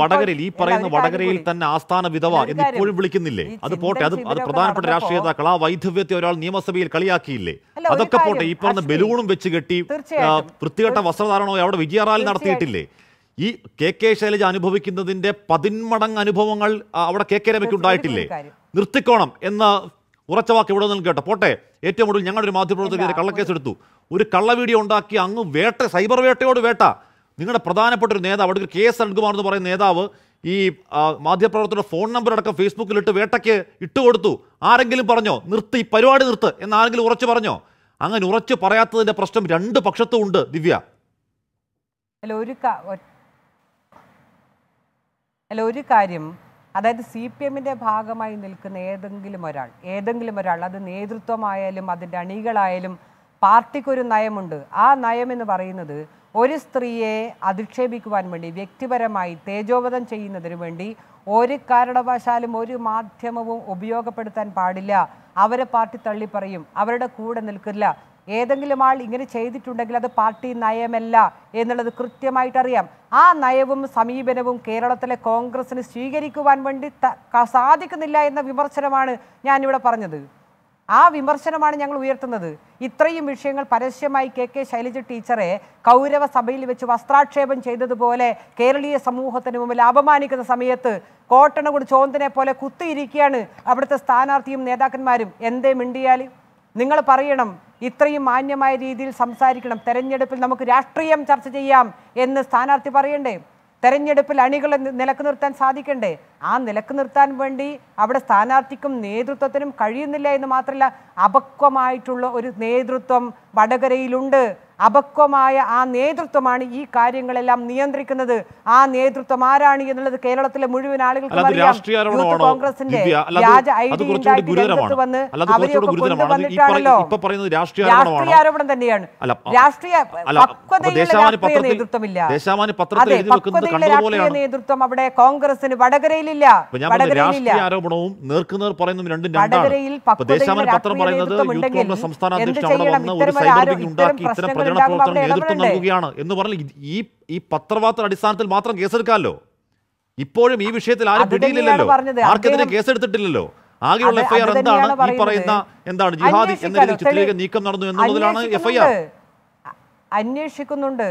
Speaker 4: വടകരയിൽ ഈ പറയുന്ന വടകരയിൽ
Speaker 1: തന്നെ ആസ്ഥാന വിധവ എന്ന് ഇപ്പോഴും വിളിക്കുന്നില്ലേ അത് പോട്ടെ അത് അത് പ്രധാനപ്പെട്ട രാഷ്ട്രീയ ആ വൈധവ്യത്തെ ഒരാൾ നിയമസഭയിൽ കളിയാക്കിയില്ലേ അതൊക്കെ പോട്ടെ ഈ പറഞ്ഞ ബലൂണും വെച്ച് കെട്ടി വൃത്തികെട്ട വസ്ത്രധാരണോ അവിടെ വിജയറാലി നടത്തിയിട്ടില്ലേ ഈ കെ കെ ശൈലജ അനുഭവിക്കുന്നതിൻ്റെ പതിന്മടങ്ങ് അനുഭവങ്ങൾ അവിടെ കെ കെ രമയ്ക്ക് ഉണ്ടായിട്ടില്ലേ നിർത്തിക്കോണം എന്ന ഉറച്ച വാക്ക് ഇവിടെ നിന്ന് കേട്ടോ പോട്ടെ ഏറ്റവും കൂടുതൽ ഞങ്ങളൊരു മാധ്യമപ്രവർത്തകരെ കള്ളക്കേസ് എടുത്തു ഒരു കള്ള വീഡിയോ ഉണ്ടാക്കി അങ്ങ് വേട്ട സൈബർ വേട്ടയോട് വേട്ട നിങ്ങളുടെ പ്രധാനപ്പെട്ട ഒരു നേതാവ് അവിടെ കെ എസ് അനിൽകുമാർ എന്ന് പറയുന്ന നേതാവ് ഈ മാധ്യമപ്രവർത്തകരുടെ ഫോൺ നമ്പർ അടക്കം ഫേസ്ബുക്കിലിട്ട് വേട്ടയ്ക്ക് കൊടുത്തു ആരെങ്കിലും പറഞ്ഞോ നിർത്ത് ഈ പരിപാടി നിർത്ത് എന്ന് ആരെങ്കിലും ഉറച്ചു പറഞ്ഞോ അങ്ങനെ ഉറച്ചു പറയാത്തതിൻ്റെ പ്രശ്നം രണ്ട് പക്ഷത്തും ഉണ്ട് ദിവ്യ
Speaker 4: ഒരു അല്ല ഒരു കാര്യം അതായത് സി പി എമ്മിൻ്റെ ഭാഗമായി നിൽക്കുന്ന ഏതെങ്കിലും ഒരാൾ ഏതെങ്കിലും ഒരാൾ അത് നേതൃത്വമായാലും അതിൻ്റെ അണികളായാലും പാർട്ടിക്കൊരു നയമുണ്ട് ആ നയം എന്ന് പറയുന്നത് ഒരു സ്ത്രീയെ അധിക്ഷേപിക്കുവാൻ വേണ്ടി വ്യക്തിപരമായി തേജോവധം ചെയ്യുന്നതിന് വേണ്ടി ഒരു കാരണവശാലും ഒരു മാധ്യമവും ഉപയോഗപ്പെടുത്താൻ പാടില്ല അവരെ പാർട്ടി തള്ളിപ്പറയും അവരുടെ കൂടെ നിൽക്കില്ല ഏതെങ്കിലും ആൾ ഇങ്ങനെ ചെയ്തിട്ടുണ്ടെങ്കിൽ അത് പാർട്ടി നയമല്ല എന്നുള്ളത് കൃത്യമായിട്ട് അറിയാം ആ നയവും സമീപനവും കേരളത്തിലെ കോൺഗ്രസിന് സ്വീകരിക്കുവാൻ വേണ്ടി സാധിക്കുന്നില്ല എന്ന വിമർശനമാണ് ഞാനിവിടെ പറഞ്ഞത് ആ വിമർശനമാണ് ഞങ്ങൾ ഉയർത്തുന്നത് ഇത്രയും വിഷയങ്ങൾ പരസ്യമായി കെ കെ ശൈലജ ടീച്ചറെ കൗരവ സഭയിൽ വെച്ച് വസ്ത്രാക്ഷേപം ചെയ്തതുപോലെ കേരളീയ സമൂഹത്തിന് മുമ്പിൽ അപമാനിക്കുന്ന സമയത്ത് കോട്ടണ കൊണ്ട് ചോന്തിനെ പോലെ കുത്തിയിരിക്കുകയാണ് അവിടുത്തെ സ്ഥാനാർത്ഥിയും നേതാക്കന്മാരും എന്തേ മിണ്ടിയാൽ നിങ്ങൾ പറയണം ഇത്രയും മാന്യമായ രീതിയിൽ സംസാരിക്കണം തെരഞ്ഞെടുപ്പിൽ നമുക്ക് രാഷ്ട്രീയം ചർച്ച ചെയ്യാം എന്ന് സ്ഥാനാർത്ഥി പറയണ്ടേ തെരഞ്ഞെടുപ്പിൽ അണികളെ നിലക്ക് നിർത്താൻ സാധിക്കണ്ടേ ആ നിലക്ക് നിർത്താൻ വേണ്ടി അവിടെ സ്ഥാനാർത്ഥിക്കും നേതൃത്വത്തിനും കഴിയുന്നില്ല എന്ന് മാത്രമല്ല അപക്വമായിട്ടുള്ള ഒരു നേതൃത്വം വടകരയിലുണ്ട് അപക്വമായ ആ നേതൃത്വമാണ് ഈ കാര്യങ്ങളെല്ലാം നിയന്ത്രിക്കുന്നത് ആ നേതൃത്വം ആരാണ് എന്നുള്ളത് കേരളത്തിലെ മുഴുവൻ ആളുകൾക്ക് യൂത്ത് കോൺഗ്രസിന്റെ വ്യാജ ഐഡി
Speaker 1: രാഷ്ട്രീയാരോപണം
Speaker 4: തന്നെയാണ് രാഷ്ട്രീയ പക്വതയുള്ള നേതൃത്വമില്ല അതെ പക്വതയുള്ള രാഷ്ട്രീയ നേതൃത്വം അവിടെ കോൺഗ്രസിന് വടകരയിലില്ല വടകരയിലില്ല
Speaker 1: ആരോപണവും നേർക്കുനേർ പത്രം പറയുന്നത് സംസ്ഥാന അധ്യക്ഷൻ വന്ന ഒരു ഉണ്ടാക്കി ഇത്തരം പ്രചരണ പ്രവർത്തനം നേതൃത്വം നൽകുകയാണ് എന്ന് പറഞ്ഞാൽ ഈ ഈ പത്രവാർത്ത അടിസ്ഥാനത്തിൽ മാത്രം കേസെടുക്കാമല്ലോ ഇപ്പോഴും ഈ വിഷയത്തിൽ ആരും പിടിയില്ലല്ലോ ആർക്കെതിരെ കേസെടുത്തിട്ടില്ലല്ലോ ആകെയുള്ള എഫ്ഐആർ എന്താണ് ഈ പറയുന്ന എന്താണ് ജിഹാദി എന്ന രീതിയിൽ ചിത്രീകരിക്കാൻ നീക്കം നടന്നു എന്നുള്ളതിലാണ് എഫ്ഐആർ
Speaker 4: അന്വേഷിക്കുന്നുണ്ട്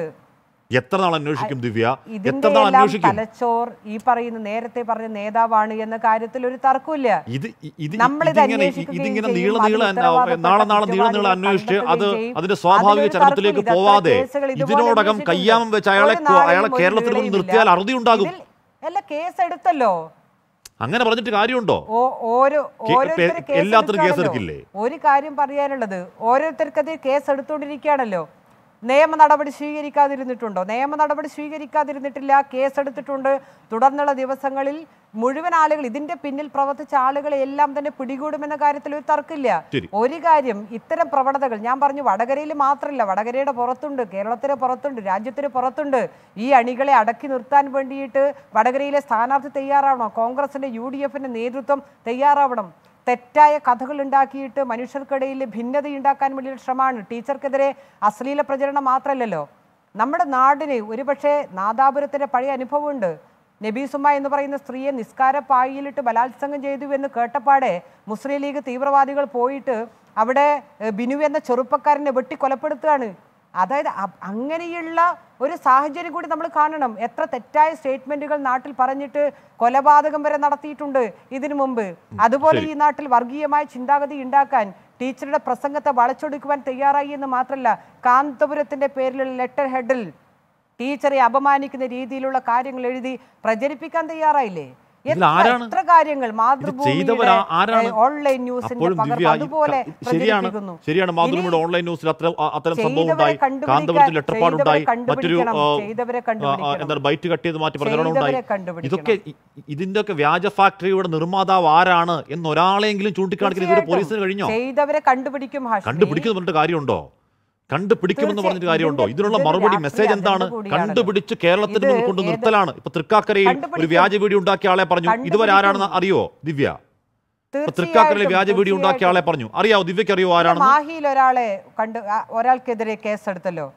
Speaker 1: എത്ര നാൾ അന്വേഷിക്കും ദിവ്യ എത്ര നാൾ അന്വേഷിക്കും
Speaker 4: തലച്ചോർ ഈ പറയുന്ന നേരത്തെ പറഞ്ഞ നേതാവാണ് എന്ന കാര്യത്തിൽ ഒരു തർക്കമില്ല ഇത് ഇതിങ്ങനെ ഇതിങ്ങനെ നീള നീള നാളെ നാളെ നീള നീള അന്വേഷിച്ച് അത് അതിന്റെ സ്വാഭാവിക ചരമത്തിലേക്ക് പോവാതെ ഇതിനോടകം കയ്യാമം വെച്ച് അയാളെ അയാളെ കേരളത്തിൽ നിന്ന് നിർത്തിയാൽ അറുതി ഉണ്ടാകും അല്ല കേസ് എടുത്തല്ലോ
Speaker 1: അങ്ങനെ പറഞ്ഞിട്ട് കാര്യമുണ്ടോ
Speaker 4: എല്ലാത്തിനും കേസ് എടുക്കില്ലേ ഒരു കാര്യം പറയാനുള്ളത് ഓരോരുത്തർക്കത് കേസ് എടുത്തുകൊണ്ടിരിക്കുകയാണല്ലോ നിയമ നടപടി സ്വീകരിക്കാതിരുന്നിട്ടുണ്ടോ നിയമ നടപടി സ്വീകരിക്കാതിരുന്നിട്ടില്ല കേസെടുത്തിട്ടുണ്ട് തുടർന്നുള്ള ദിവസങ്ങളിൽ മുഴുവൻ ആളുകൾ ഇതിന്റെ പിന്നിൽ പ്രവർത്തിച്ച ആളുകളെ എല്ലാം തന്നെ പിടികൂടുമെന്ന കാര്യത്തിൽ ഒരു തർക്കില്ല ഒരു കാര്യം ഇത്തരം പ്രവണതകൾ ഞാൻ പറഞ്ഞു വടകരയിൽ മാത്രമല്ല വടകരയുടെ പുറത്തുണ്ട് കേരളത്തിന് പുറത്തുണ്ട് രാജ്യത്തിന് പുറത്തുണ്ട് ഈ അണികളെ അടക്കി നിർത്താൻ വേണ്ടിയിട്ട് വടകരയിലെ സ്ഥാനാർത്ഥി തയ്യാറാവണം കോൺഗ്രസിന്റെ യു നേതൃത്വം തയ്യാറാവണം തെറ്റായ കഥകൾ ഉണ്ടാക്കിയിട്ട് മനുഷ്യർക്കിടയിൽ ഭിന്നതയുണ്ടാക്കാൻ വേണ്ടിയുള്ള ശ്രമമാണ് ടീച്ചർക്കെതിരെ അശ്ലീല പ്രചരണം മാത്രമല്ലല്ലോ നമ്മുടെ നാടിന് ഒരുപക്ഷെ നാദാപുരത്തിൻ്റെ പഴയ അനുഭവമുണ്ട് നബീസുമ എന്ന് പറയുന്ന സ്ത്രീയെ നിസ്കാര പായിലിട്ട് ബലാത്സംഗം ചെയ്തു എന്ന് കേട്ടപ്പാടെ മുസ്ലിം ലീഗ് തീവ്രവാദികൾ പോയിട്ട് അവിടെ ബിനു എന്ന ചെറുപ്പക്കാരനെ വെട്ടി കൊലപ്പെടുത്തുകയാണ് അതായത് അങ്ങനെയുള്ള ഒരു സാഹചര്യം കൂടി നമ്മൾ കാണണം എത്ര തെറ്റായ സ്റ്റേറ്റ്മെന്റുകൾ നാട്ടിൽ പറഞ്ഞിട്ട് കൊലപാതകം വരെ നടത്തിയിട്ടുണ്ട് ഇതിനു മുമ്പ് അതുപോലെ ഈ നാട്ടിൽ വർഗീയമായ ചിന്താഗതി ഉണ്ടാക്കാൻ ടീച്ചറുടെ പ്രസംഗത്തെ വളച്ചൊടുക്കുവാൻ തയ്യാറായി എന്ന് മാത്രമല്ല കാന്തപുരത്തിന്റെ പേരിലുള്ള ലെറ്റർ ഹെഡിൽ ടീച്ചറെ അപമാനിക്കുന്ന രീതിയിലുള്ള കാര്യങ്ങൾ എഴുതി പ്രചരിപ്പിക്കാൻ തയ്യാറായില്ലേ എത്ര കാര്യങ്ങൾ ഓൺലൈൻ ശരിയാണ് ശരിയാണ് മാതൃഭൂമിയുടെ
Speaker 1: ഓൺലൈൻ ന്യൂസിൽ അത്ര അത്തരം സംഭവം ഉണ്ടായി കാന്തപുരത്തിൽ ലെറ്റർപാടുണ്ടായി മറ്റൊരു എന്താണ് ബൈറ്റ് കട്ടിയത് മാറ്റി മാറ്റി പ്രചരണമുണ്ടായി ഇതൊക്കെ ഇതിന്റെ ഒക്കെ വ്യാജ ഫാക്ടറിയുടെ നിർമ്മാതാവ് ആരാണ് എന്ന് ഒരാളെങ്കിലും ചൂണ്ടിക്കാണിക്കാൻ പോലീസിന് കഴിഞ്ഞോ
Speaker 4: ചെയ്തവരെ കണ്ടുപിടിക്കും കണ്ടുപിടിക്കുന്നു
Speaker 1: പറഞ്ഞിട്ട് കാര്യമുണ്ടോ കണ്ടുപിടിക്കുമെന്ന് പറഞ്ഞൊരു കാര്യമുണ്ടോ ഇതിനുള്ള മറുപടി മെസ്സേജ് എന്താണ് കണ്ടുപിടിച്ച് കേരളത്തിന് മുന്നിൽ കൊണ്ട് നിർത്തലാണ് ഇപ്പൊ തൃക്കാക്കരയിൽ ഒരു വ്യാജ വീഡിയോ ഉണ്ടാക്കിയ ആളെ പറഞ്ഞു ഇതുവരെ ആരാണെന്ന് അറിയോ ദിവ്യ
Speaker 4: തൃക്കാക്കരയിലെ വ്യാജ വീഡിയോ ഉണ്ടാക്കിയ ആളെ
Speaker 1: പറഞ്ഞു അറിയാവോ ദിവ്യക്ക് അറിയോ ആരാണ്
Speaker 4: ഒരാളെ കണ്ട് ഒരാൾക്കെതിരെ കേസെടുത്തല്ലോ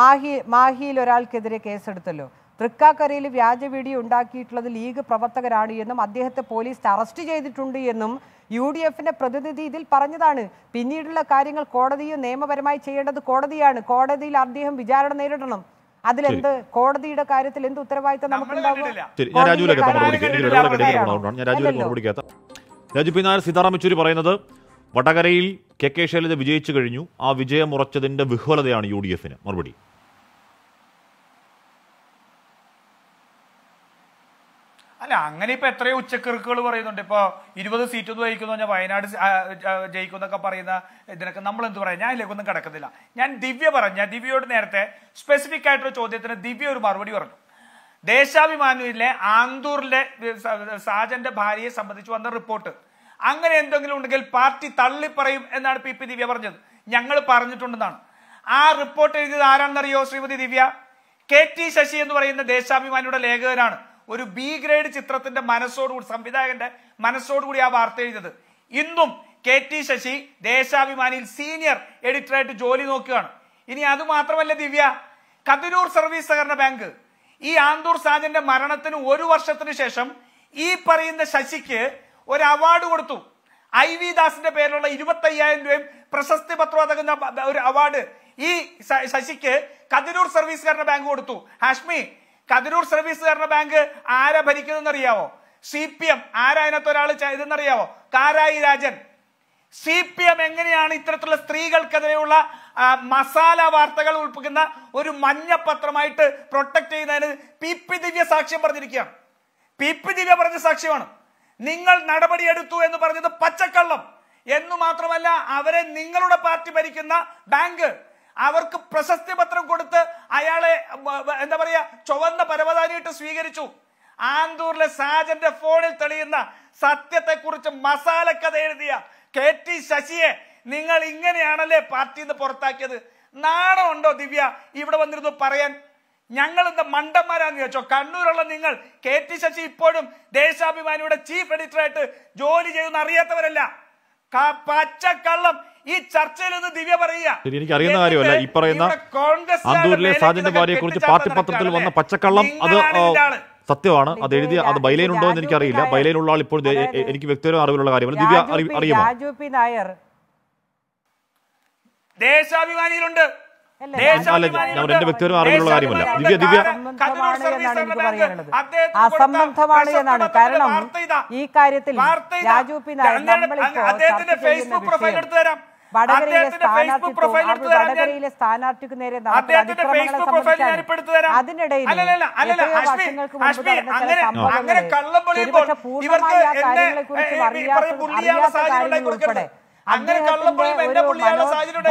Speaker 4: മാഹി മാഹിയിൽ ഒരാൾക്കെതിരെ കേസെടുത്തല്ലോ തൃക്കാക്കരയിൽ വ്യാജ വീഡിയോ ഉണ്ടാക്കിയിട്ടുള്ളത് ലീഗ് പ്രവർത്തകരാണ് എന്നും അദ്ദേഹത്തെ പോലീസ് അറസ്റ്റ് ചെയ്തിട്ടുണ്ട് എന്നും യു ഡി എഫിന്റെ പ്രതിനിധി ഇതിൽ പറഞ്ഞതാണ് പിന്നീടുള്ള കാര്യങ്ങൾ കോടതിയും നിയമപരമായി ചെയ്യേണ്ടത് കോടതിയാണ് കോടതിയിൽ അദ്ദേഹം വിചാരണ നേരിടണം അതിലെന്ത് കോടതിയുടെ കാര്യത്തിൽ എന്ത് ഉത്തരവാദിത്തം നമുക്കുണ്ടാവും
Speaker 1: രാജു വടകരയിൽ കെ കെ ശൈലജ വിജയിച്ചു കഴിഞ്ഞു ആ വിജയം ഉറച്ചതിന്റെ വിഹ്വലതയാണ് യു ഡി എഫിന് മറുപടി
Speaker 5: അല്ല അങ്ങനെ ഇപ്പൊ എത്രയോ ഉച്ചക്കിറുക്കുകൾ പറയുന്നുണ്ട് ഇപ്പൊ ഇരുപത് സീറ്റ് ഒന്ന് ജയിക്കുന്നു പറഞ്ഞാൽ വയനാട് ജയിക്കുന്നൊക്കെ പറയുന്ന ഇതിനൊക്കെ നമ്മൾ എന്ത് പറയാം ഞാൻ ഇതിലേക്കൊന്നും കിടക്കുന്നില്ല ഞാൻ ദിവ്യ പറഞ്ഞ ദിവ്യയോട് നേരത്തെ സ്പെസിഫിക് ആയിട്ടുള്ള ചോദ്യത്തിന് ദിവ്യ ഒരു മറുപടി പറഞ്ഞു ദേശാഭിമാനിലെ ആന്തൂറിലെ സാജന്റെ ഭാര്യയെ സംബന്ധിച്ച് വന്ന റിപ്പോർട്ട് അങ്ങനെ എന്തെങ്കിലും ഉണ്ടെങ്കിൽ പാർട്ടി തള്ളിപ്പറയും എന്നാണ് പി പി ദിവ്യ പറഞ്ഞത് ഞങ്ങൾ പറഞ്ഞിട്ടുണ്ടെന്നാണ് ആ റിപ്പോർട്ട് എഴുതിയത് ആരാണെന്നറിയോ ശ്രീമതി ദിവ്യ കെ ടി ശശി എന്ന് പറയുന്ന ദേശാഭിമാനിയുടെ ലേഖകനാണ് ഒരു ബി ഗ്രേഡ് ചിത്രത്തിന്റെ മനസ്സോടുകൂടി സംവിധായകന്റെ മനസ്സോടുകൂടി ആ വാർത്ത എഴുതിയത് ഇന്നും കെ ടി ശശി ദേശാഭിമാനിയിൽ സീനിയർ എഡിറ്ററായിട്ട് ജോലി നോക്കുകയാണ് ഇനി അത് മാത്രമല്ല ദിവ്യ കതിരൂർ സർവീസ് സഹകരണ ബാങ്ക് ഈ ആന്തൂർ സാജന്റെ മരണത്തിന് ഒരു വർഷത്തിന് ശേഷം ഈ പറയുന്ന ശശിക്ക് ഒരു അവാർഡ് കൊടുത്തു ഐ വി ദാസിന്റെ പേരിലുള്ള ഇരുപത്തി അയ്യായിരം രൂപയും പ്രശസ്തി പത്രം ഒരു അവാർഡ് ഈ ശശിക്ക് കതിരൂർ സർവീസ് സഹകരണ ബാങ്ക് കൊടുത്തു ഹാഷ്മി കതിരൂർ സർവീസുകാരുടെ ബാങ്ക് ആരാ ഭരിക്കുന്നതെന്ന് ഭരിക്കുന്നതെന്നറിയാവോ സി പി എം ആരാ അതിനകത്ത് ഒരാൾ ഇതെന്നറിയാവോ Karayi Rajan C P M എങ്ങനെയാണ് ഇത്തരത്തിലുള്ള സ്ത്രീകൾക്കെതിരെയുള്ള മസാല വാർത്തകൾ ഉൾപ്പെടുന്ന ഒരു മഞ്ഞപത്രമായിട്ട് പ്രൊട്ടക്ട് ചെയ്യുന്നതിന് പി പി ദിവ്യ സാക്ഷ്യം പറഞ്ഞിരിക്കുകയാണ് പി പി ദിവ്യ പറഞ്ഞ സാക്ഷ്യമാണ് നിങ്ങൾ നടപടിയെടുത്തു എന്ന് പറഞ്ഞത് പച്ചക്കള്ളം എന്നു മാത്രമല്ല അവരെ നിങ്ങളുടെ പാർട്ടി ഭരിക്കുന്ന ബാങ്ക് അവർക്ക് പ്രശസ്തി പത്രം കൊടുത്ത് അയാളെ എന്താ പറയാ ചുവന്ന പരവതാനിയിട്ട് സ്വീകരിച്ചു ആന്തൂറിലെ സാജന്റെ ഫോണിൽ തെളിയുന്ന സത്യത്തെക്കുറിച്ച് മസാല കഥ എഴുതിയ കെ ടി ശശിയെ നിങ്ങൾ ഇങ്ങനെയാണല്ലേ പാർട്ടിന്ന് നിന്ന് പുറത്താക്കിയത് നാണമുണ്ടോ ദിവ്യ ഇവിടെ വന്നിരുന്നു പറയാൻ ഞങ്ങൾ ഇന്ന് മണ്ടന്മാരാന്ന് ചോദിച്ചോ കണ്ണൂരുള്ള നിങ്ങൾ കെ ടി ശശി ഇപ്പോഴും ദേശാഭിമാനിയുടെ ചീഫ് എഡിറ്ററായിട്ട് ജോലി ചെയ്യുന്ന അറിയാത്തവരല്ല പച്ചക്കള്ളം ഈ ചർച്ചയിൽ നിന്ന് ദിവ്യ പറയുക
Speaker 1: അറിയുന്ന കാര്യമല്ല ഈ പറയുന്ന
Speaker 5: അന്തൂരിലെ സാജന്റെ ഭാര്യയെ കുറിച്ച് പാർട്ടി പത്രത്തിൽ
Speaker 1: വന്ന പച്ചക്കള്ളം അത് സത്യമാണ് അത് എഴുതിയ അത് ഉണ്ടോ എന്ന് എനിക്കറിയില്ല ഉള്ള ആൾ ഇപ്പോൾ എനിക്ക് വ്യക്തിപരം അറിവിലുള്ള കാര്യമാണ് ദിവ്യ അറിയുമോ
Speaker 5: ദേശാഭിമാനിയിലുണ്ട് അല്ല ഞാൻ കാര്യമല്ല ദിവ്യ ദിവ്യ അസംബന്ധമാണ് എന്നാണ് കാരണം
Speaker 4: ഈ കാര്യത്തിൽ രാജു പി നായർ അദ്ദേഹത്തിന്റെ ഫേസ്ബുക്ക് പ്രൊഫൈൽ എടുത്തു തരാം വടകരയിലെ സ്ഥാനാർത്ഥിത്വം വടകരയിലെ സ്ഥാനാർത്ഥിക്ക് നേരെ അതിനിടയിൽ
Speaker 5: പൂർണ്ണമായ കാര്യങ്ങളെ കുറിച്ച് അറിയാത്ത കാര്യങ്ങൾ ഉൾപ്പെടെ അങ്ങനെ കള്ളപ്പുള്ളിയും എന്റെ പുള്ളിയാണ് സാഹചര്യം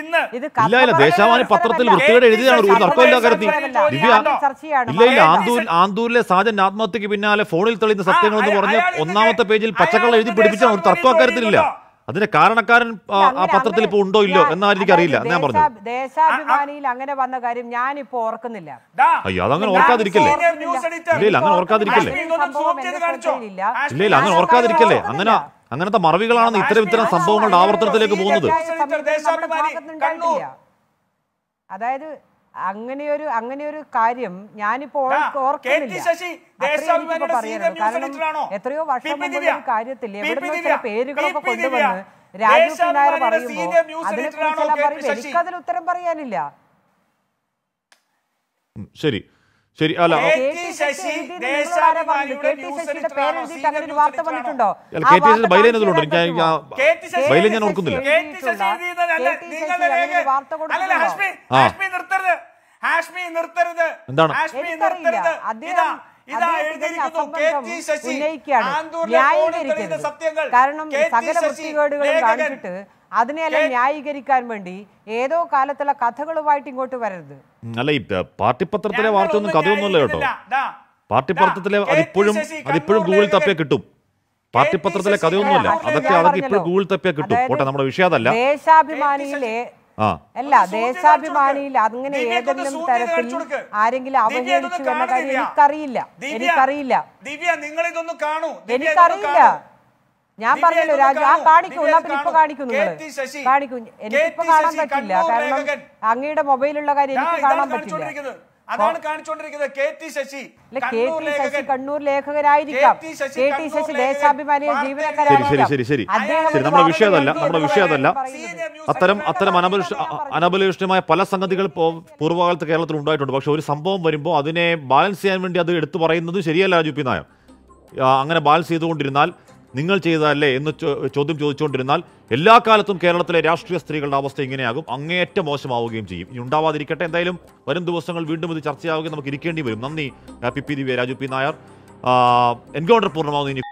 Speaker 5: ഇന്ന് പത്രത്തിൽ
Speaker 4: വൃത്തികേട് എഴുതിയാണ്
Speaker 1: ആന്തൂരിലെ സാജൻ ആത്മഹത്യക്ക് പിന്നാലെ ഫോണിൽ തെളിയുന്ന സത്യങ്ങളെന്ന് എന്ന് പറഞ്ഞ് ഒന്നാമത്തെ പേജിൽ പച്ചക്കള്ള എഴുതി പിടിപ്പിച്ച ഒരു തർക്കം അക്കാര്യത്തിലില്ല അതിന്റെ കാരണക്കാരൻ ആ പത്രത്തിൽ ഇപ്പൊ ഉണ്ടോ ഇല്ലോ എന്നാലും എനിക്ക് അറിയില്ല ഞാൻ പറഞ്ഞു
Speaker 4: ദേശാഭിമാനിയിൽ അങ്ങനെ വന്ന കാര്യം ഞാൻ ഇപ്പോ ഓർക്കുന്നില്ല അയ്യോ അതങ്ങനെ ഓർക്കാതിരിക്കല്ലേ ഇല്ല അങ്ങനെ ഓർക്കാതിരിക്കല്ലേ ഇല്ല അങ്ങനെ ഓർക്കാതിരിക്കല്ലേ
Speaker 1: അങ്ങനെ അങ്ങനത്തെ മറവികളാണ് ഇത്തരം ഇത്തരം സംഭവങ്ങളുടെ ആവർത്തനത്തിലേക്ക് പോകുന്നത്
Speaker 4: അതായത് അങ്ങനെയൊരു അങ്ങനെയൊരു കാര്യം ഞാനിപ്പോൾ എത്രയോ വർഷം മുമ്പ് കാര്യത്തിൽ പേരുകളൊക്കെ കൊണ്ടുവന്ന് രാജു പിന്നായർ പറയുമ്പോൾ എനിക്കതിൽ ഉത്തരം പറയാനില്ല
Speaker 1: ശരി ശരി അല്ല
Speaker 4: ബൈലൈൻ ഞാൻ ഓർക്കുന്നില്ല വാർത്ത കൊടുക്കുന്നുണ്ടോ
Speaker 5: ഹാഷ്മി നിർത്തരുത് എന്താണ് ഹാഷ്മി നിർത്തരുത് ഇതാ ഇതാ ഉന്നയിക്കുകയാണ്
Speaker 4: കാരണം സകല വൃത്തികേടുകളും കാണിച്ചിട്ട് അതിനെയെല്ലാം ന്യായീകരിക്കാൻ വേണ്ടി ഏതോ കാലത്തുള്ള കഥകളുമായിട്ട് ഇങ്ങോട്ട് വരരുത്
Speaker 1: അല്ല പാർട്ടി പത്രത്തിലെ വാർത്തയൊന്നും കഥയൊന്നുമല്ല കേട്ടോ പാർട്ടി പത്രത്തിലെ അതിപ്പോഴും അതിപ്പോഴും ഗൂഗിൾ തപ്പിയ കിട്ടും പാർട്ടി പത്രത്തിലെ കഥയൊന്നുമല്ല അതൊക്കെ അതൊക്കെ ഇപ്പോഴും ഗൂഗിൾ തപ്പിയ കിട്ടും പോട്ടെ നമ്മുടെ വിഷയം അതല്ല
Speaker 4: ദേശാഭിമാനിയിലെ അല്ല ദേശാഭിമാനിയിൽ അങ്ങനെ ഏതെങ്കിലും തരത്തിൽ ആരെങ്കിലും അവഹേളിച്ചു എന്ന കാര്യം എനിക്കറിയില്ല എനിക്കറിയില്ല
Speaker 5: എനിക്കറിയില്ല
Speaker 4: ഞാൻ പറഞ്ഞല്ലോ രാജു ആ കാണിക്കൂ പിന്നെ ഇപ്പൊ കാണിക്കും നിങ്ങള് കാണിക്കൂ എനിക്കിപ്പോ കാണാൻ പറ്റില്ല കാരണം അങ്ങയുടെ മൊബൈലുള്ള കാര്യം എനിക്ക് കാണാൻ പറ്റില്ല അതാണ് കാണിച്ചുകൊണ്ടിരിക്കുന്നത് കെ ടി ശശി കണ്ണൂർ ലേഖകരായിരിക്കാം കെ ടി ശശി ദേശാഭിമാനിയെ ജീവനക്കാരാണ് ശരി ശരി ശരി നമ്മുടെ
Speaker 1: വിഷയമല്ല അത്തരം അത്തരം അനപലഷ അനപലിഷ്ടമായ പല സംഗതികൾ പൂർവ്വകാലത്ത് കേരളത്തിൽ ഉണ്ടായിട്ടുണ്ട് പക്ഷെ ഒരു സംഭവം വരുമ്പോൾ അതിനെ ബാലൻസ് ചെയ്യാൻ വേണ്ടി അത് എടുത്തു പറയുന്നത് ശരിയല്ല രാജു പി നായർ അങ്ങനെ ബാലൻസ് ചെയ്തുകൊണ്ടിരുന്നാൽ നിങ്ങൾ ചെയ്തതല്ലേ എന്ന് ചോദ്യം ചോദിച്ചുകൊണ്ടിരുന്നാൽ എല്ലാ കാലത്തും കേരളത്തിലെ രാഷ്ട്രീയ സ്ത്രീകളുടെ അവസ്ഥ ഇങ്ങനെയാകും അങ്ങേയറ്റം മോശമാവുകയും ചെയ്യും ഇനി ഉണ്ടാവാതിരിക്കട്ടെ എന്തായാലും വരും ദിവസങ്ങൾ വീണ്ടും ഇത് ചർച്ചയാവുകയും നമുക്ക് ഇരിക്കേണ്ടി വരും നന്ദി P P Divya Raju P Nair encounter പൂർണ്ണമാവുന്ന ഇനി